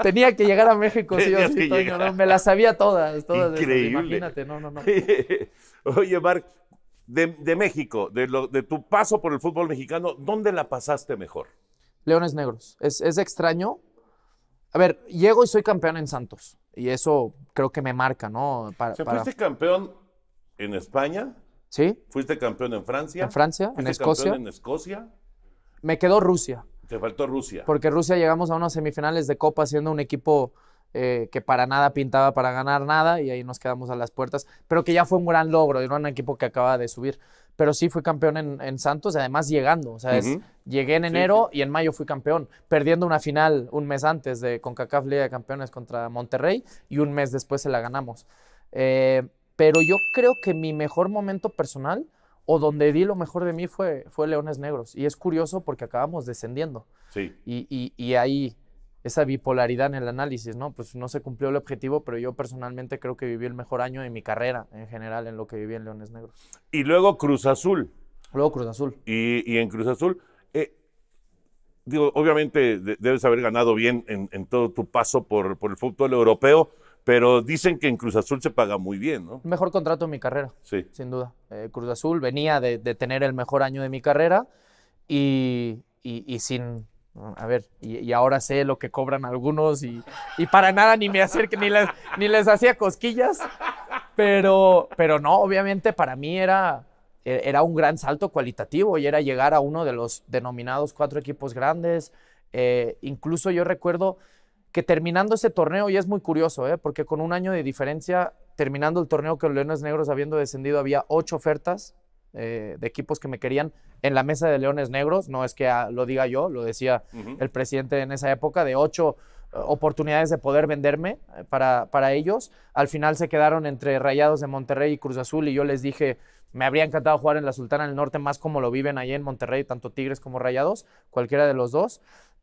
tenía que llegar a México, sí o sí, Toño, Me las sabía todas, todas. Increíble. imagínate, no, no, no. Oye, Marc, de, México, de, lo, de tu paso por el fútbol mexicano, ¿dónde la pasaste mejor? Leones Negros. Es, es extraño. A ver, llego y soy campeón en Santos y eso creo que me marca, ¿no? ¿Fuiste campeón en España? Sí. ¿Fuiste campeón en Francia? En Francia, en Escocia. en Escocia? Me quedó Rusia. Te faltó Rusia. Porque Rusia llegamos a unas semifinales de Copa siendo un equipo eh, que para nada pintaba para ganar nada y ahí nos quedamos a las puertas, pero que ya fue un gran logro, era un equipo que acaba de subir pero sí fui campeón en, Santos, y además llegando, o sea, llegué en enero y en mayo fui campeón, perdiendo una final un mes antes de CONCACAF Liga de Campeones contra Monterrey y un mes después se la ganamos. Eh, pero yo creo que mi mejor momento personal o donde di lo mejor de mí fue, fue Leones Negros. Y es curioso porque acabamos descendiendo. Sí. Y, y, y ahí esa bipolaridad en el análisis, ¿no? Pues no se cumplió el objetivo, pero yo personalmente creo que viví el mejor año de mi carrera en general en lo que viví en Leones Negros. Y luego Cruz Azul. Luego Cruz Azul. Y, en Cruz Azul, eh, digo, obviamente debes haber ganado bien en, todo tu paso por, el fútbol europeo, pero dicen que en Cruz Azul se paga muy bien, ¿no? Mejor contrato de mi carrera, sí. sin duda. Eh, Cruz Azul venía de, tener el mejor año de mi carrera y sin a ver, y, ahora sé lo que cobran algunos y, para nada ni me acerqué, ni les, ni les hacía cosquillas, pero, pero no, obviamente para mí era, e, era un gran salto cualitativo y era llegar a uno de los denominados cuatro equipos grandes. Eh, incluso yo recuerdo que terminando ese torneo, y es muy curioso, eh, porque con un año de diferencia, terminando el torneo que los Leones Negros habiendo descendido, había ocho ofertas eh, de equipos que me querían en la mesa de Leones Negros, no es que ah, lo diga yo, lo decía el presidente en esa época, de ocho eh, oportunidades de poder venderme eh, para, para ellos. Al final se quedaron entre Rayados de Monterrey y Cruz Azul y yo les dije, me habría encantado jugar en la Sultana del Norte, más como lo viven allí en Monterrey, tanto Tigres como Rayados, cualquiera de los dos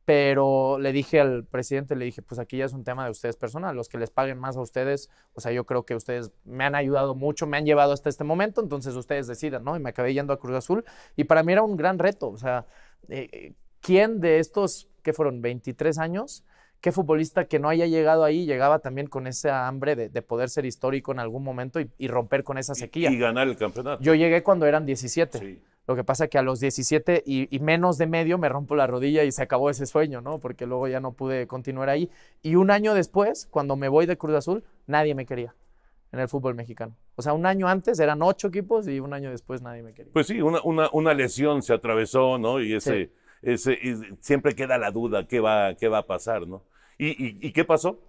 pero le dije al presidente, le dije, pues aquí ya es un tema de ustedes personal, los que les paguen más a ustedes, o sea, yo creo que ustedes me han ayudado mucho, me han llevado hasta este momento, entonces ustedes decidan, ¿no? Y me acabé yendo a Cruz Azul y para mí era un gran reto, o sea, eh, eh, ¿quién de estos, que fueron 23 años, qué futbolista que no haya llegado ahí llegaba también con esa hambre de, poder ser histórico en algún momento y, romper con esa sequía? Y, ganar el campeonato. Yo llegué cuando eran 17. Lo que pasa es que a los 17 y, menos de medio me rompo la rodilla y se acabó ese sueño, ¿no? Porque luego ya no pude continuar ahí. Y un año después, cuando me voy de Cruz Azul, nadie me quería en el fútbol mexicano. O sea, un año antes eran ocho equipos y un año después nadie me quería. Pues sí, una, lesión se atravesó, ¿no? Y ese, ese siempre queda la duda, ¿qué va, qué va a pasar, ¿no? ¿Y, y qué pasó?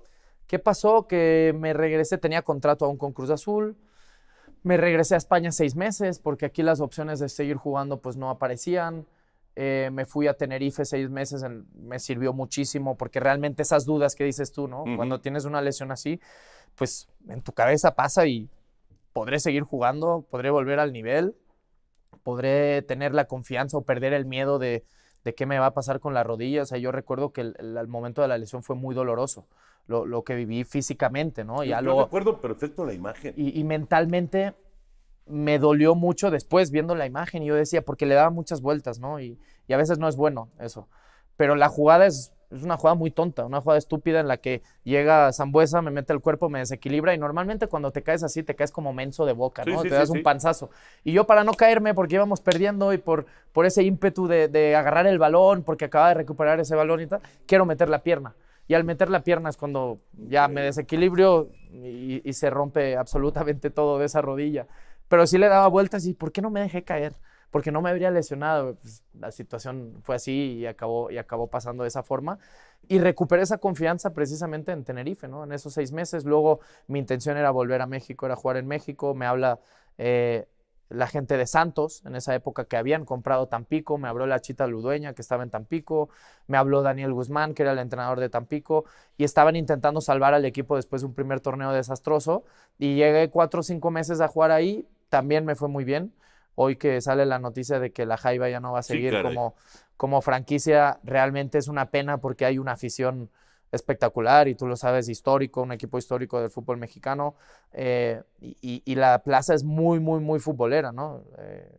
¿Qué pasó? Que me regresé, tenía contrato aún con Cruz Azul. Me regresé a España seis meses porque aquí las opciones de seguir jugando pues no aparecían. Eh, me fui a Tenerife seis meses, me sirvió muchísimo porque realmente esas dudas que dices tú, ¿no? Cuando tienes una lesión así, pues en tu cabeza pasa y podré seguir jugando, podré volver al nivel, podré tener la confianza o perder el miedo de, qué me va a pasar con la rodilla. O sea, yo recuerdo que el momento de la lesión fue muy doloroso lo, que viví físicamente, ¿no? Ya algo lo, recuerdo perfecto la imagen. Y, mentalmente me dolió mucho después viendo la imagen y yo decía, porque le daba muchas vueltas, ¿no? Y, a veces no es bueno eso. Pero la jugada es, es, una jugada muy tonta, una jugada estúpida en la que llega Zambuesa, me mete el cuerpo, me desequilibra y normalmente cuando te caes así te caes como menso de boca, ¿no? te das un panzazo. Y yo para no caerme, porque íbamos perdiendo y por, por ese ímpetu de, de agarrar el balón, porque acaba de recuperar ese balón y tal, quiero meter la pierna. Y al meter la pierna es cuando ya me desequilibrio y, se rompe absolutamente todo de esa rodilla. Pero sí le daba vueltas y ¿por qué no me dejé caer? Porque no me habría lesionado. Pues, la situación fue así y acabó, y acabó pasando de esa forma. Y recuperé esa confianza precisamente en Tenerife, ¿no? En esos seis meses. Luego mi intención era volver a México, era jugar en México. Me habla eh, la gente de Santos, en esa época que habían comprado Tampico, me habló la chita Ludueña que estaba en Tampico, me habló Daniel Guzmán que era el entrenador de Tampico y estaban intentando salvar al equipo después de un primer torneo desastroso y llegué cuatro o cinco meses a jugar ahí, también me fue muy bien. Hoy que sale la noticia de que la Jaiva ya no va a seguir como, como franquicia, realmente es una pena porque hay una afición espectacular y tú lo sabes, histórico, un equipo histórico del fútbol mexicano eh, y, la plaza es muy, muy, muy futbolera, ¿no? Eh,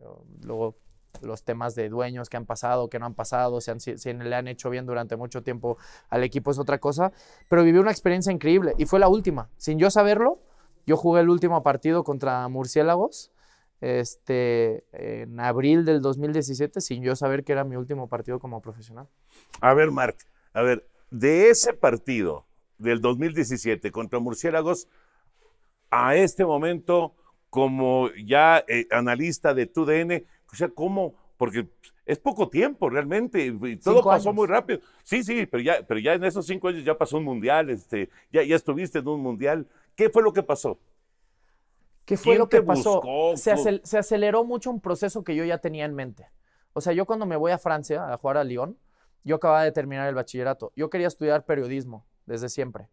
luego los temas de dueños que han pasado, que no han pasado, se, le han hecho bien durante mucho tiempo al equipo es otra cosa, pero viví una experiencia increíble y fue la última, sin yo saberlo, yo jugué el último partido contra Murciélagos este, en abril del 2017 sin yo saber que era mi último partido como profesional. A ver, Marc, a ver, de ese partido del 2017 contra Murciélagos a este momento como ya eh, analista de TUDN, o sea, ¿cómo? Porque es poco tiempo realmente, todo pasó muy rápido. Sí, sí, pero ya, pero ya en esos cinco años ya pasó un mundial, este, ya, estuviste en un mundial. ¿Qué fue lo que pasó? ¿Qué fue lo que pasó? Se, se aceleró mucho un proceso que yo ya tenía en mente. O sea, yo cuando me voy a Francia a jugar a Lyon, yo acababa de terminar el bachillerato. Yo quería estudiar periodismo desde siempre.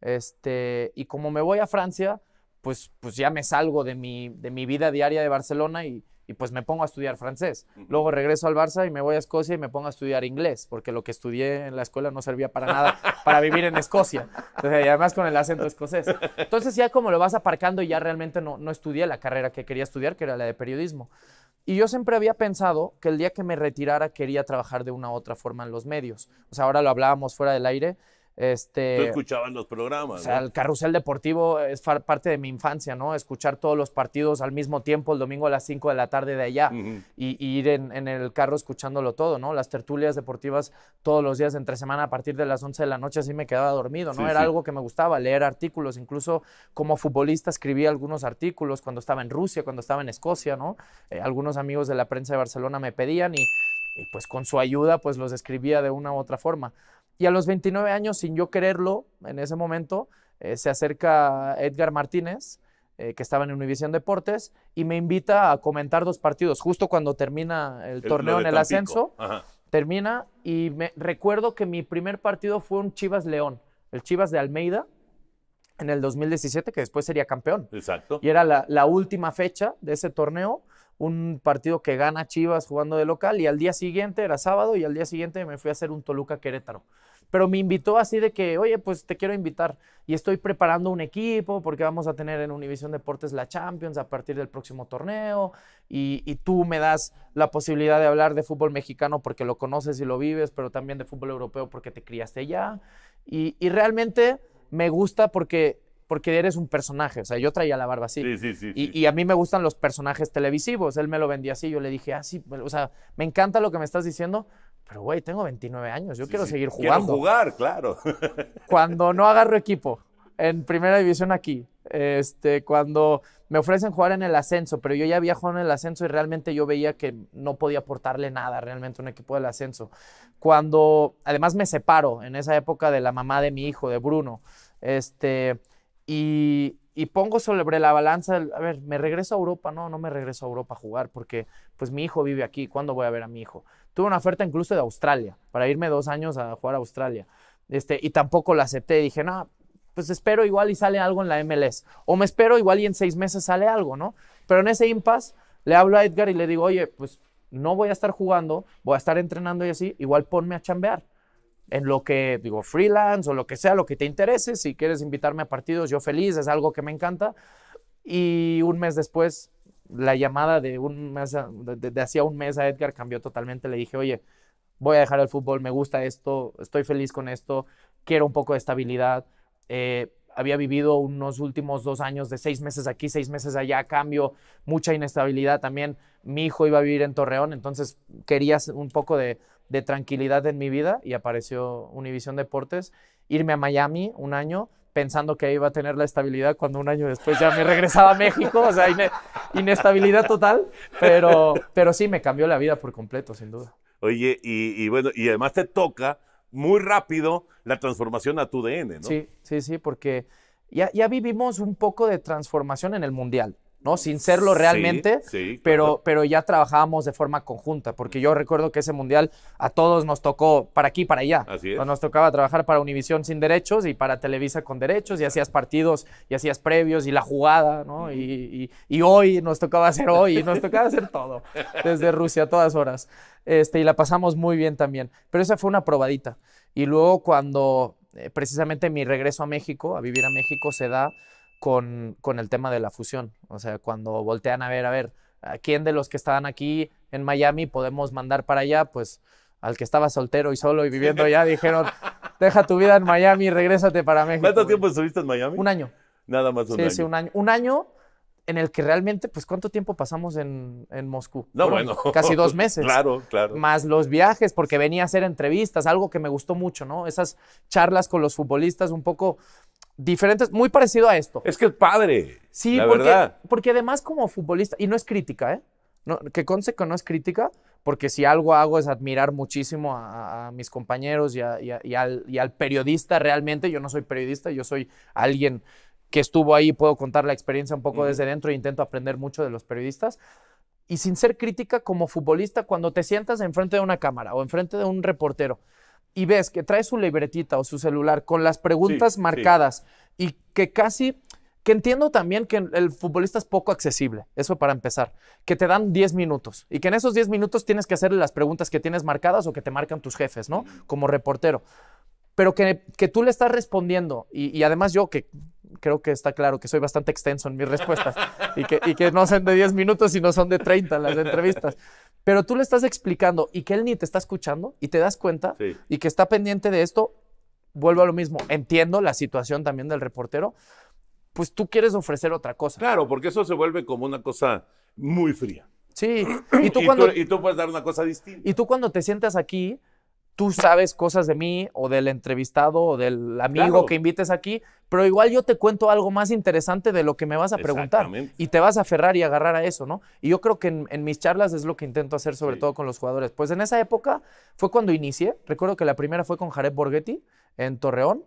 Este, y como me voy a Francia, pues, pues ya me salgo de mi, de mi vida diaria de Barcelona y, y pues me pongo a estudiar francés. Luego regreso al Barça y me voy a Escocia y me pongo a estudiar inglés, porque lo que estudié en la escuela no servía para nada para vivir en Escocia. Entonces, y además con el acento escocés. Entonces ya como lo vas aparcando, y ya realmente no, no estudié la carrera que quería estudiar, que era la de periodismo. Y yo siempre había pensado que el día que me retirara quería trabajar de una u otra forma en los medios. O sea, ahora lo hablábamos fuera del aire este, Tú los programas. el carrusel deportivo es parte de mi infancia, ¿no? Escuchar todos los partidos al mismo tiempo, el domingo a las 5 de la tarde de allá, y, ir en, el carro escuchándolo todo, ¿no? Las tertulias deportivas todos los días entre semana a partir de las 11 de la noche, así me quedaba dormido, ¿no? Era algo que me gustaba, leer artículos, incluso como futbolista escribía algunos artículos cuando estaba en Rusia, cuando estaba en Escocia, ¿no? Eh, algunos amigos de la prensa de Barcelona me pedían y pues con su ayuda pues los escribía de una u otra forma. Y a los 29 años, sin yo quererlo, en ese momento, eh, se acerca Edgar Martínez, eh, que estaba en Univisión Deportes, y me invita a comentar dos partidos, justo cuando termina el, torneo en el ascenso. Termina y me, recuerdo que mi primer partido fue un Chivas León, el Chivas de Almeida, en el 2017, que después sería campeón. Exacto. Y era la, la última fecha de ese torneo un partido que gana Chivas jugando de local y al día siguiente, era sábado, y al día siguiente me fui a hacer un Toluca Querétaro. Pero me invitó así de que, oye, pues te quiero invitar y estoy preparando un equipo porque vamos a tener en Univisión Deportes la Champions a partir del próximo torneo y, tú me das la posibilidad de hablar de fútbol mexicano porque lo conoces y lo vives, pero también de fútbol europeo porque te criaste ya. Y, y realmente me gusta porque porque eres un personaje. O sea, yo traía la barba así. Sí, sí, sí, y, a mí me gustan los personajes televisivos. Él me lo vendía así. Yo le dije, ah, sí, o sea, me encanta lo que me estás diciendo, pero güey, tengo 29 años. Yo quiero seguir jugando. Quiero jugar, claro. cuando no agarro equipo en primera división aquí, este, cuando me ofrecen jugar en el ascenso, pero yo ya había jugado en el ascenso y realmente yo veía que no podía aportarle nada realmente a un equipo del ascenso. Cuando, además me separo en esa época de la mamá de mi hijo, de Bruno, este y, pongo sobre la balanza, a ver, ¿me regreso a Europa? No, no me regreso a Europa a jugar porque pues mi hijo vive aquí, ¿cuándo voy a ver a mi hijo? Tuve una oferta incluso de Australia, para irme dos años a jugar a Australia. Este, y tampoco la acepté, dije, no, pues espero igual y sale algo en la MLS. O me espero igual y en seis meses sale algo, ¿no? Pero en ese impasse le hablo a Edgar y le digo, oye, pues no voy a estar jugando, voy a estar entrenando y así, igual ponme a chambear en lo que digo freelance o lo que sea, lo que te interese. Si quieres invitarme a partidos, yo feliz, es algo que me encanta. Y un mes después, la llamada de un mes, de, hacía un mes a Edgar cambió totalmente. Le dije, oye, voy a dejar el fútbol, me gusta esto, estoy feliz con esto, quiero un poco de estabilidad. Eh, había vivido unos últimos dos años de seis meses aquí, seis meses allá, cambio, mucha inestabilidad también. Mi hijo iba a vivir en Torreón, entonces quería un poco de, de tranquilidad en mi vida y apareció Univisión Deportes, irme a Miami un año pensando que iba a tener la estabilidad cuando un año después ya me regresaba a México, o sea, inestabilidad total, pero, pero sí me cambió la vida por completo, sin duda. Oye, y, bueno, y además te toca muy rápido la transformación a tu DN, ¿no? Sí, sí, sí, porque ya, ya vivimos un poco de transformación en el Mundial. ¿no? Sin serlo realmente, pero, pero ya trabajábamos de forma conjunta, porque yo recuerdo que ese mundial a todos nos tocó para aquí, para allá. Nos tocaba trabajar para Univisión sin derechos y para Televisa con derechos, y hacías partidos, y hacías previos, y la jugada, ¿no? Y, hoy nos tocaba hacer hoy, y nos tocaba hacer todo, desde Rusia a todas horas. Este, y la pasamos muy bien también. Pero esa fue una probadita. Y luego cuando eh, precisamente mi regreso a México, a vivir a México, se da con, el tema de la fusión. O sea, cuando voltean a ver, a ver, ¿a quién de los que estaban aquí en Miami podemos mandar para allá? Pues al que estaba soltero y solo y viviendo allá, dijeron, deja tu vida en Miami y regrésate para México. ¿Cuánto tiempo estuviste en Miami? Un año. Nada más un año. Sí, sí, un año. Un año en el que realmente, pues, ¿cuánto tiempo pasamos en, Moscú? No, bueno, bueno, Casi dos meses. Claro, claro. Más los viajes, porque venía a hacer entrevistas, algo que me gustó mucho, ¿no? Esas charlas con los futbolistas, un poco diferentes, muy parecido a esto. Es que es padre. Sí, porque, verdad. porque además como futbolista, y no es crítica, ¿eh? No, que conste que no es crítica, porque si algo hago es admirar muchísimo a, mis compañeros y, al, periodista realmente. Yo no soy periodista, yo soy alguien que estuvo ahí, puedo contar la experiencia un poco desde dentro e intento aprender mucho de los periodistas. Y sin ser crítica como futbolista, cuando te sientas enfrente de una cámara o enfrente de un reportero, y ves que trae su libretita o su celular con las preguntas marcadas y que casi que entiendo también que el futbolista es poco accesible, eso para empezar, que te dan 10 minutos y que en esos 10 minutos tienes que hacerle las preguntas que tienes marcadas o que te marcan tus jefes, ¿no? Como reportero. Pero que, tú le estás respondiendo y, además yo que creo que está claro que soy bastante extenso en mis respuestas y, que, y que no son de 10 minutos sino son de 30 las entrevistas pero tú le estás explicando y que él ni te está escuchando y te das cuenta y que está pendiente de esto, vuelvo a lo mismo, entiendo la situación también del reportero, pues tú quieres ofrecer otra cosa. Claro, porque eso se vuelve como una cosa muy fría. Sí, y tú, y tú puedes dar una cosa distinta. Y tú cuando te sientas aquí, tú sabes cosas de mí o del entrevistado o del amigo que invites aquí, pero igual yo te cuento algo más interesante de lo que me vas a preguntar y te vas a aferrar y agarrar a eso, ¿no? Y yo creo que en, mis charlas es lo que intento hacer sobre todo con los jugadores. Pues en esa época fue cuando inicié, recuerdo que la primera fue con Jared Borghetti en Torreón.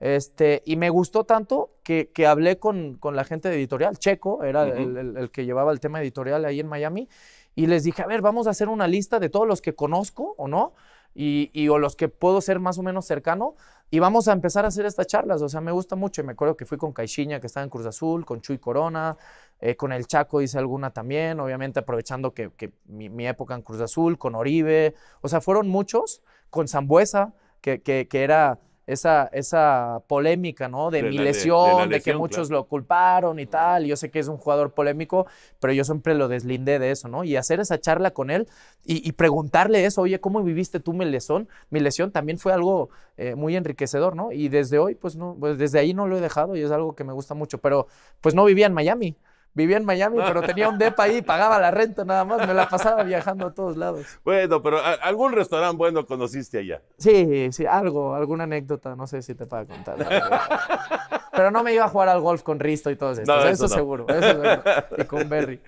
Este, y me gustó tanto que, hablé con, con, la gente de editorial, Checo era el que llevaba el tema editorial ahí en Miami, y les dije, a ver, vamos a hacer una lista de todos los que conozco o no, y, o los que puedo ser más o menos cercano. Y vamos a empezar a hacer estas charlas. O sea, me gusta mucho. Y me acuerdo que fui con Caixinha, que estaba en Cruz Azul, con Chuy Corona, eh, con el Chaco hice alguna también, obviamente aprovechando que, mi, época en Cruz Azul, con Oribe. O sea, fueron muchos, con Zambuesa, que, que, que era esa, polémica, ¿no? De, mi lesión, de, que muchos lo culparon y tal. Yo sé que es un jugador polémico, pero yo siempre lo deslindé de eso, ¿no? Y hacer esa charla con él y, preguntarle eso, oye, ¿cómo viviste tú mi lesión? Mi lesión también fue algo eh, muy enriquecedor, ¿no? Y desde hoy, pues no, pues desde ahí no lo he dejado y es algo que me gusta mucho, pero pues no vivía en Miami vivía en Miami, ah. pero tenía un depa ahí, pagaba la renta nada más, me la pasaba viajando a todos lados. Bueno, pero algún restaurante bueno conociste allá. Sí, sí, algo, alguna anécdota, no sé si te puedo contar. pero no me iba a jugar al golf con Risto y todo eso, eso, seguro, eso seguro. Y con Berry.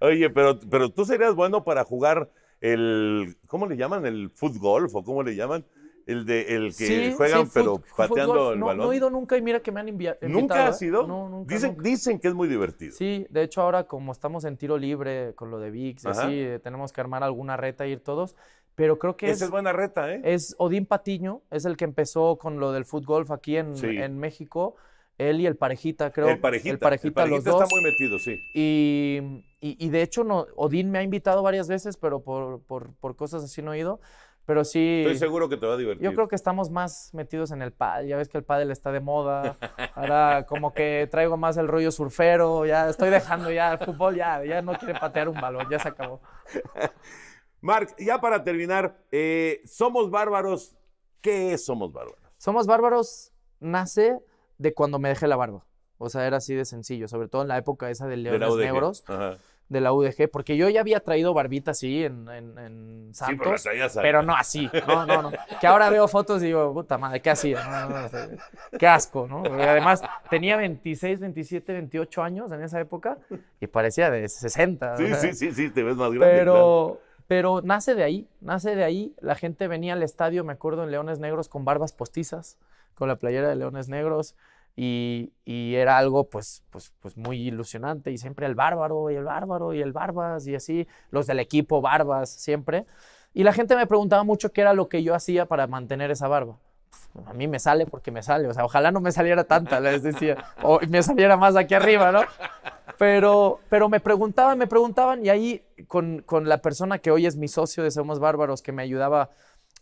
Oye, pero, pero tú serías bueno para jugar el, ¿cómo le llaman? El foot o cómo le llaman? El de el que juegan, pero pateando el no, balón. No he ido nunca y mira que me han invitado. ¿Nunca ¿eh? has ido? No, nunca dicen, dicen que es muy divertido. Sí, de hecho, ahora como estamos en tiro libre con lo de VIX así, eh, tenemos que armar alguna reta e ir todos. Pero creo que Esa es, es buena reta, ¿eh? Es Odín Patiño, es el que empezó con lo del fútbol aquí en, en México. Él y el parejita, creo. El parejita. El parejita, el parejita los está muy metido, sí. Y, y, de hecho, no, Odín me ha invitado varias veces, pero por, por, por cosas así no he ido. Pero sí. Estoy seguro que te va a divertir. Yo creo que estamos más metidos en el pad Ya ves que el pádel está de moda. Ahora como que traigo más el rollo surfero. Ya estoy dejando ya el fútbol. Ya, ya no quiere patear un balón. Ya se acabó. Marc, ya para terminar, eh, Somos Bárbaros. ¿Qué es Somos Bárbaros? Somos Bárbaros nace de cuando me dejé la barba. O sea, era así de sencillo. Sobre todo en la época esa de Leones Negros. Ajá de la UDG, porque yo ya había traído barbita así en, en, Santos, pero, no así, no, no, no. Que ahora veo fotos y digo, puta madre, ¿qué hacía? qué asco, ¿no? además tenía 26, 27, 28 años en esa época y parecía de 60. Sí, sí, sí, sí, te ves más grande. Pero, pero nace de ahí, nace de ahí. La gente venía al estadio, me acuerdo, en Leones Negros con barbas postizas, con la playera de Leones Negros. Y, era algo pues, pues, pues muy ilusionante y siempre el bárbaro y el bárbaro y el barbas y así, los del equipo barbas siempre. Y la gente me preguntaba mucho qué era lo que yo hacía para mantener esa barba. Pues, a mí me sale porque me sale, o sea, ojalá no me saliera tanta, les decía, o me saliera más aquí arriba, ¿no? Pero, pero me preguntaban, me preguntaban y ahí con, con la persona que hoy es mi socio de Somos Bárbaros, que me ayudaba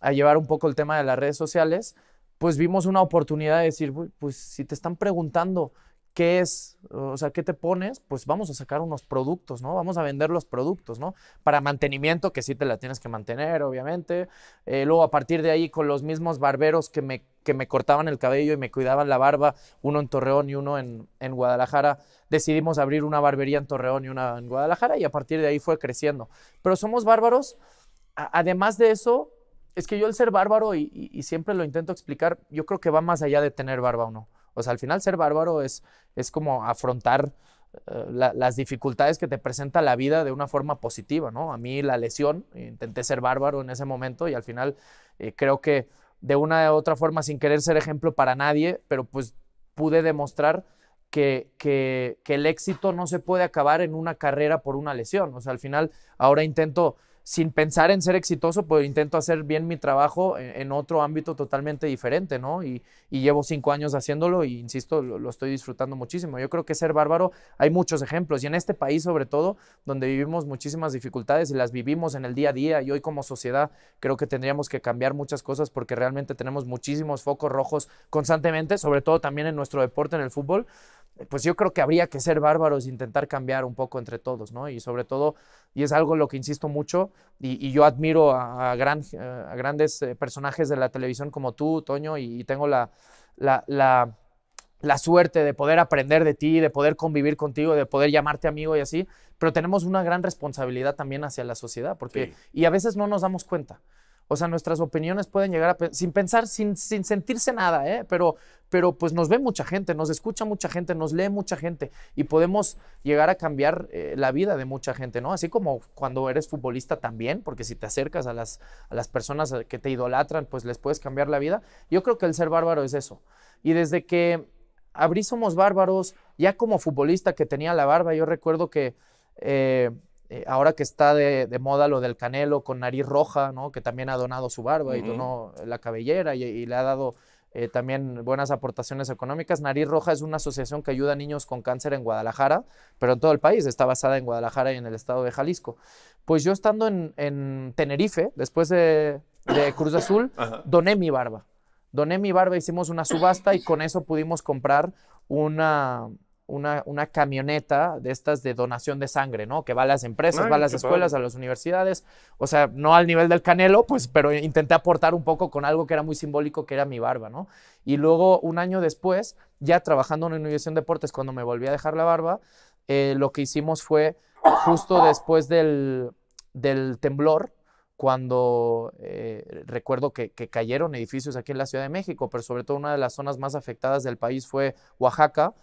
a llevar un poco el tema de las redes sociales, pues vimos una oportunidad de decir, pues si te están preguntando qué es, o sea, qué te pones, pues vamos a sacar unos productos, ¿no? Vamos a vender los productos, ¿no? Para mantenimiento, que sí te la tienes que mantener, obviamente. Eh, luego, a partir de ahí, con los mismos barberos que me, que me cortaban el cabello y me cuidaban la barba, uno en Torreón y uno en, en Guadalajara, decidimos abrir una barbería en Torreón y una en Guadalajara y a partir de ahí fue creciendo. Pero somos bárbaros. además de eso, es que yo el ser bárbaro, y, siempre lo intento explicar, yo creo que va más allá de tener barba o no. O sea, al final ser bárbaro es, es como afrontar eh, las dificultades que te presenta la vida de una forma positiva, ¿no? A mí la lesión, intenté ser bárbaro en ese momento y al final eh, creo que de una u otra forma, sin querer ser ejemplo para nadie, pero pues pude demostrar que, que el éxito no se puede acabar en una carrera por una lesión. O sea, al final ahora intento sin pensar en ser exitoso, pues intento hacer bien mi trabajo en, otro ámbito totalmente diferente, ¿no? Y, llevo cinco años haciéndolo y, insisto, lo, lo, estoy disfrutando muchísimo. Yo creo que ser bárbaro, hay muchos ejemplos, y en este país sobre todo, donde vivimos muchísimas dificultades y las vivimos en el día a día, y hoy como sociedad creo que tendríamos que cambiar muchas cosas porque realmente tenemos muchísimos focos rojos constantemente, sobre todo también en nuestro deporte, en el fútbol, eh, pues yo creo que habría que ser bárbaros e intentar cambiar un poco entre todos, ¿no? Y sobre todo, y es algo en lo que insisto mucho, y, yo admiro a, eh, grandes eh, personajes de la televisión como tú, Toño, y, tengo la, la, la, suerte de poder aprender de ti, de poder convivir contigo, de poder llamarte amigo y así, pero tenemos una gran responsabilidad también hacia la sociedad, porque, y a veces no nos damos cuenta. O sea, nuestras opiniones pueden llegar a, sin pensar, sin, sentirse nada, ¿eh? pero, pero pues nos ve mucha gente, nos escucha mucha gente, nos lee mucha gente y podemos llegar a cambiar eh, la vida de mucha gente, ¿no? Así como cuando eres futbolista también, porque si te acercas a las, las personas eh, que te idolatran, pues les puedes cambiar la vida. Yo creo que el ser bárbaro es eso. Y desde que abrí Somos Bárbaros, ya como futbolista que tenía la barba, yo recuerdo que... Eh, eh, ahora que está de, moda lo del Canelo con nariz roja, Que también ha donado su barba y donó la cabellera y, le ha dado eh, también buenas aportaciones económicas. Nariz Roja es una asociación que ayuda a niños con cáncer en Guadalajara, pero en todo el país, está basada en Guadalajara y en el estado de Jalisco. Pues yo estando en, Tenerife, después de, Cruz Azul, doné mi barba. Doné mi barba, hicimos una subasta y con eso pudimos comprar una, una, camioneta de estas de donación de sangre, ¿no? Que va a las empresas, va a las escuelas, a las universidades. O sea, no al nivel del canelo, pues, pero intenté aportar un poco con algo que era muy simbólico, que era mi barba, ¿no? Y luego, un año después, ya trabajando en Innovación Deportes, cuando me volví a dejar la barba, eh, lo que hicimos fue justo después del, temblor, cuando eh, recuerdo que, cayeron edificios aquí en la Ciudad de México, pero sobre todo una de las zonas más afectadas del país fue Oaxaca.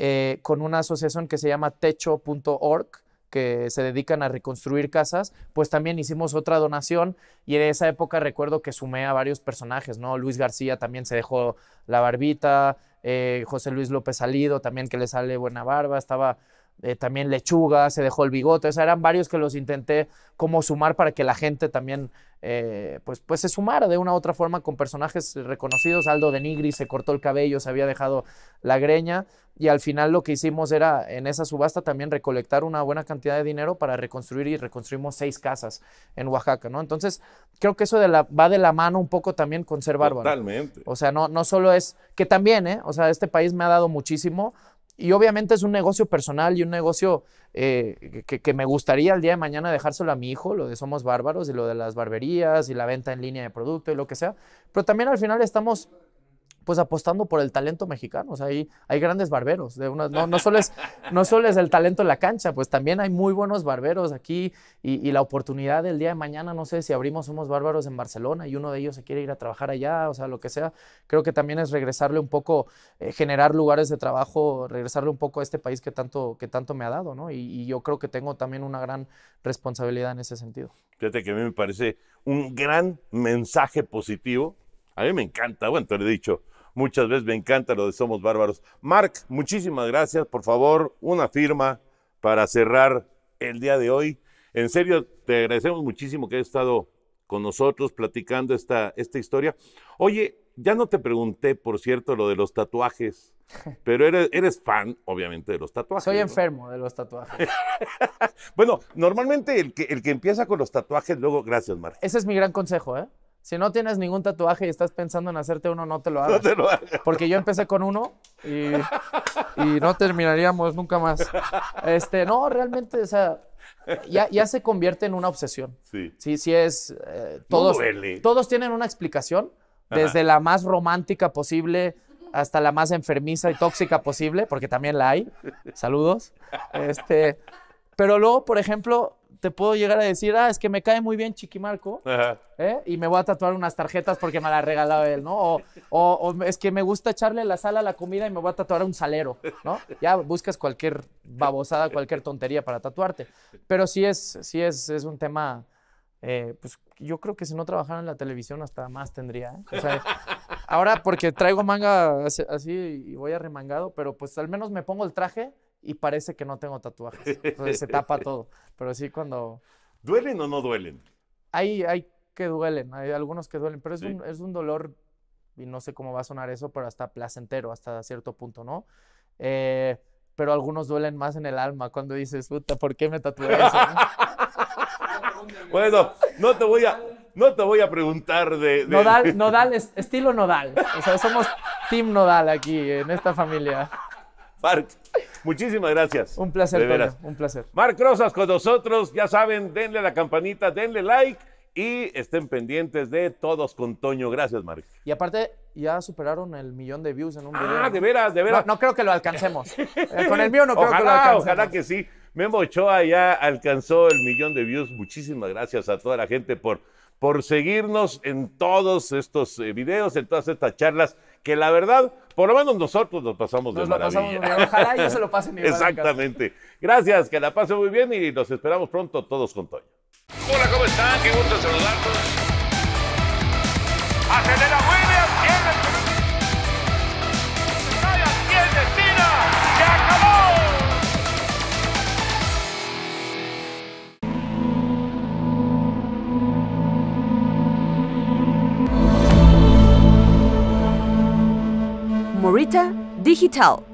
Eh, con una asociación que se llama techo.org, que se dedican a reconstruir casas, pues también hicimos otra donación y en esa época recuerdo que sumé a varios personajes, ¿no? Luis García también se dejó la barbita, eh, José Luis López Salido también que le sale buena barba, estaba eh, también lechuga, se dejó el bigote, o sea, eran varios que los intenté como sumar para que la gente también eh, pues, pues se sumara de una u otra forma con personajes reconocidos. Aldo de Nigri se cortó el cabello, se había dejado la greña y al final lo que hicimos era en esa subasta también recolectar una buena cantidad de dinero para reconstruir y reconstruimos seis casas en Oaxaca, ¿no? Entonces creo que eso de la, va de la mano un poco también con ser bárbaro. Totalmente. O sea, no, no solo es que también, ¿eh? O sea, este país me ha dado muchísimo, y obviamente es un negocio personal y un negocio eh, que, que, me gustaría el día de mañana dejárselo a mi hijo, lo de Somos Bárbaros y lo de las barberías y la venta en línea de producto y lo que sea. Pero también al final estamos pues apostando por el talento mexicano. O sea, hay, grandes barberos. no, solo es, no solo es el talento en la cancha, pues también hay muy buenos barberos aquí y, la oportunidad del día de mañana, no sé si abrimos Somos Bárbaros en Barcelona y uno de ellos se quiere ir a trabajar allá, o sea, lo que sea. Creo que también es regresarle un poco, eh, generar lugares de trabajo, regresarle un poco a este país que tanto, que tanto me ha dado, ¿no? Y, y yo creo que tengo también una gran responsabilidad en ese sentido. Fíjate que a mí me parece un gran mensaje positivo. A mí me encanta, bueno, te lo he dicho, Muchas veces me encanta lo de Somos Bárbaros. Mark, muchísimas gracias. Por favor, una firma para cerrar el día de hoy. En serio, te agradecemos muchísimo que hayas estado con nosotros platicando esta, esta historia. Oye, ya no te pregunté, por cierto, lo de los tatuajes, pero eres, fan, obviamente, de los tatuajes. Soy enfermo de los tatuajes. bueno, normalmente el que, el que empieza con los tatuajes, luego, gracias, Mark. Ese es mi gran consejo, ¿eh? Si no tienes ningún tatuaje y estás pensando en hacerte uno, no te lo hagas. No te lo hagas. Porque yo empecé con uno y, no terminaríamos nunca más. Este, no, realmente, o sea, ya, se convierte en una obsesión. Sí. Sí, sí es. Eh, todos, todos tienen una explicación, desde la más romántica posible hasta la más enfermiza y tóxica posible, porque también la hay. Saludos. Este, pero luego, por ejemplo, te puedo llegar a decir, ah, es que me cae muy bien Chiquimarco, ¿eh? y me voy a tatuar unas tarjetas porque me las regalado él, ¿no? O, o, es que me gusta echarle la sala a la comida y me voy a tatuar un salero, ¿no? Ya buscas cualquier babosada, cualquier tontería para tatuarte. Pero sí es, sí es, es un tema, eh, pues yo creo que si no trabajara en la televisión hasta más tendría, ¿eh? O sea, ahora porque traigo manga así y voy arremangado, pero pues al menos me pongo el traje y parece que no tengo tatuajes. Entonces se tapa todo. Pero sí cuando... ¿Duelen o no duelen? Hay, hay que duelen, hay algunos que duelen, pero es, un, es un dolor, y no sé cómo va a sonar eso, pero hasta placentero, hasta cierto punto, ¿no? Eh, pero algunos duelen más en el alma cuando dices, puta, ¿por qué me tatué eso? bueno, no te voy a, no te voy a preguntar de... Nodal, estilo nodal. O sea, somos Team Nodal aquí, en esta familia. Park... Muchísimas gracias. Un placer, Pedro, un placer. Marc Rosas con nosotros, ya saben, denle la campanita, denle like y estén pendientes de todos con Toño. Gracias, Marc. Y aparte, ya superaron el millón de views en un ah, video. Ah, de veras, de veras. No, creo que lo alcancemos. Eh, con el mío no creo que lo alcancemos. Ojalá que sí. Memo Ochoa ya alcanzó el millón de views. Muchísimas gracias a toda la gente por, por seguirnos en todos estos eh, videos, en todas estas charlas que la verdad, por lo menos nosotros nos pasamos nos de lo maravilla. Pasamos bien. Ojalá yo se lo pasen igual Exactamente. Gracias, que la pasen muy bien y nos esperamos pronto todos con Toño. Hola, ¿cómo están? Qué gusto saludarlos. Acelera, güey. Rita Digital.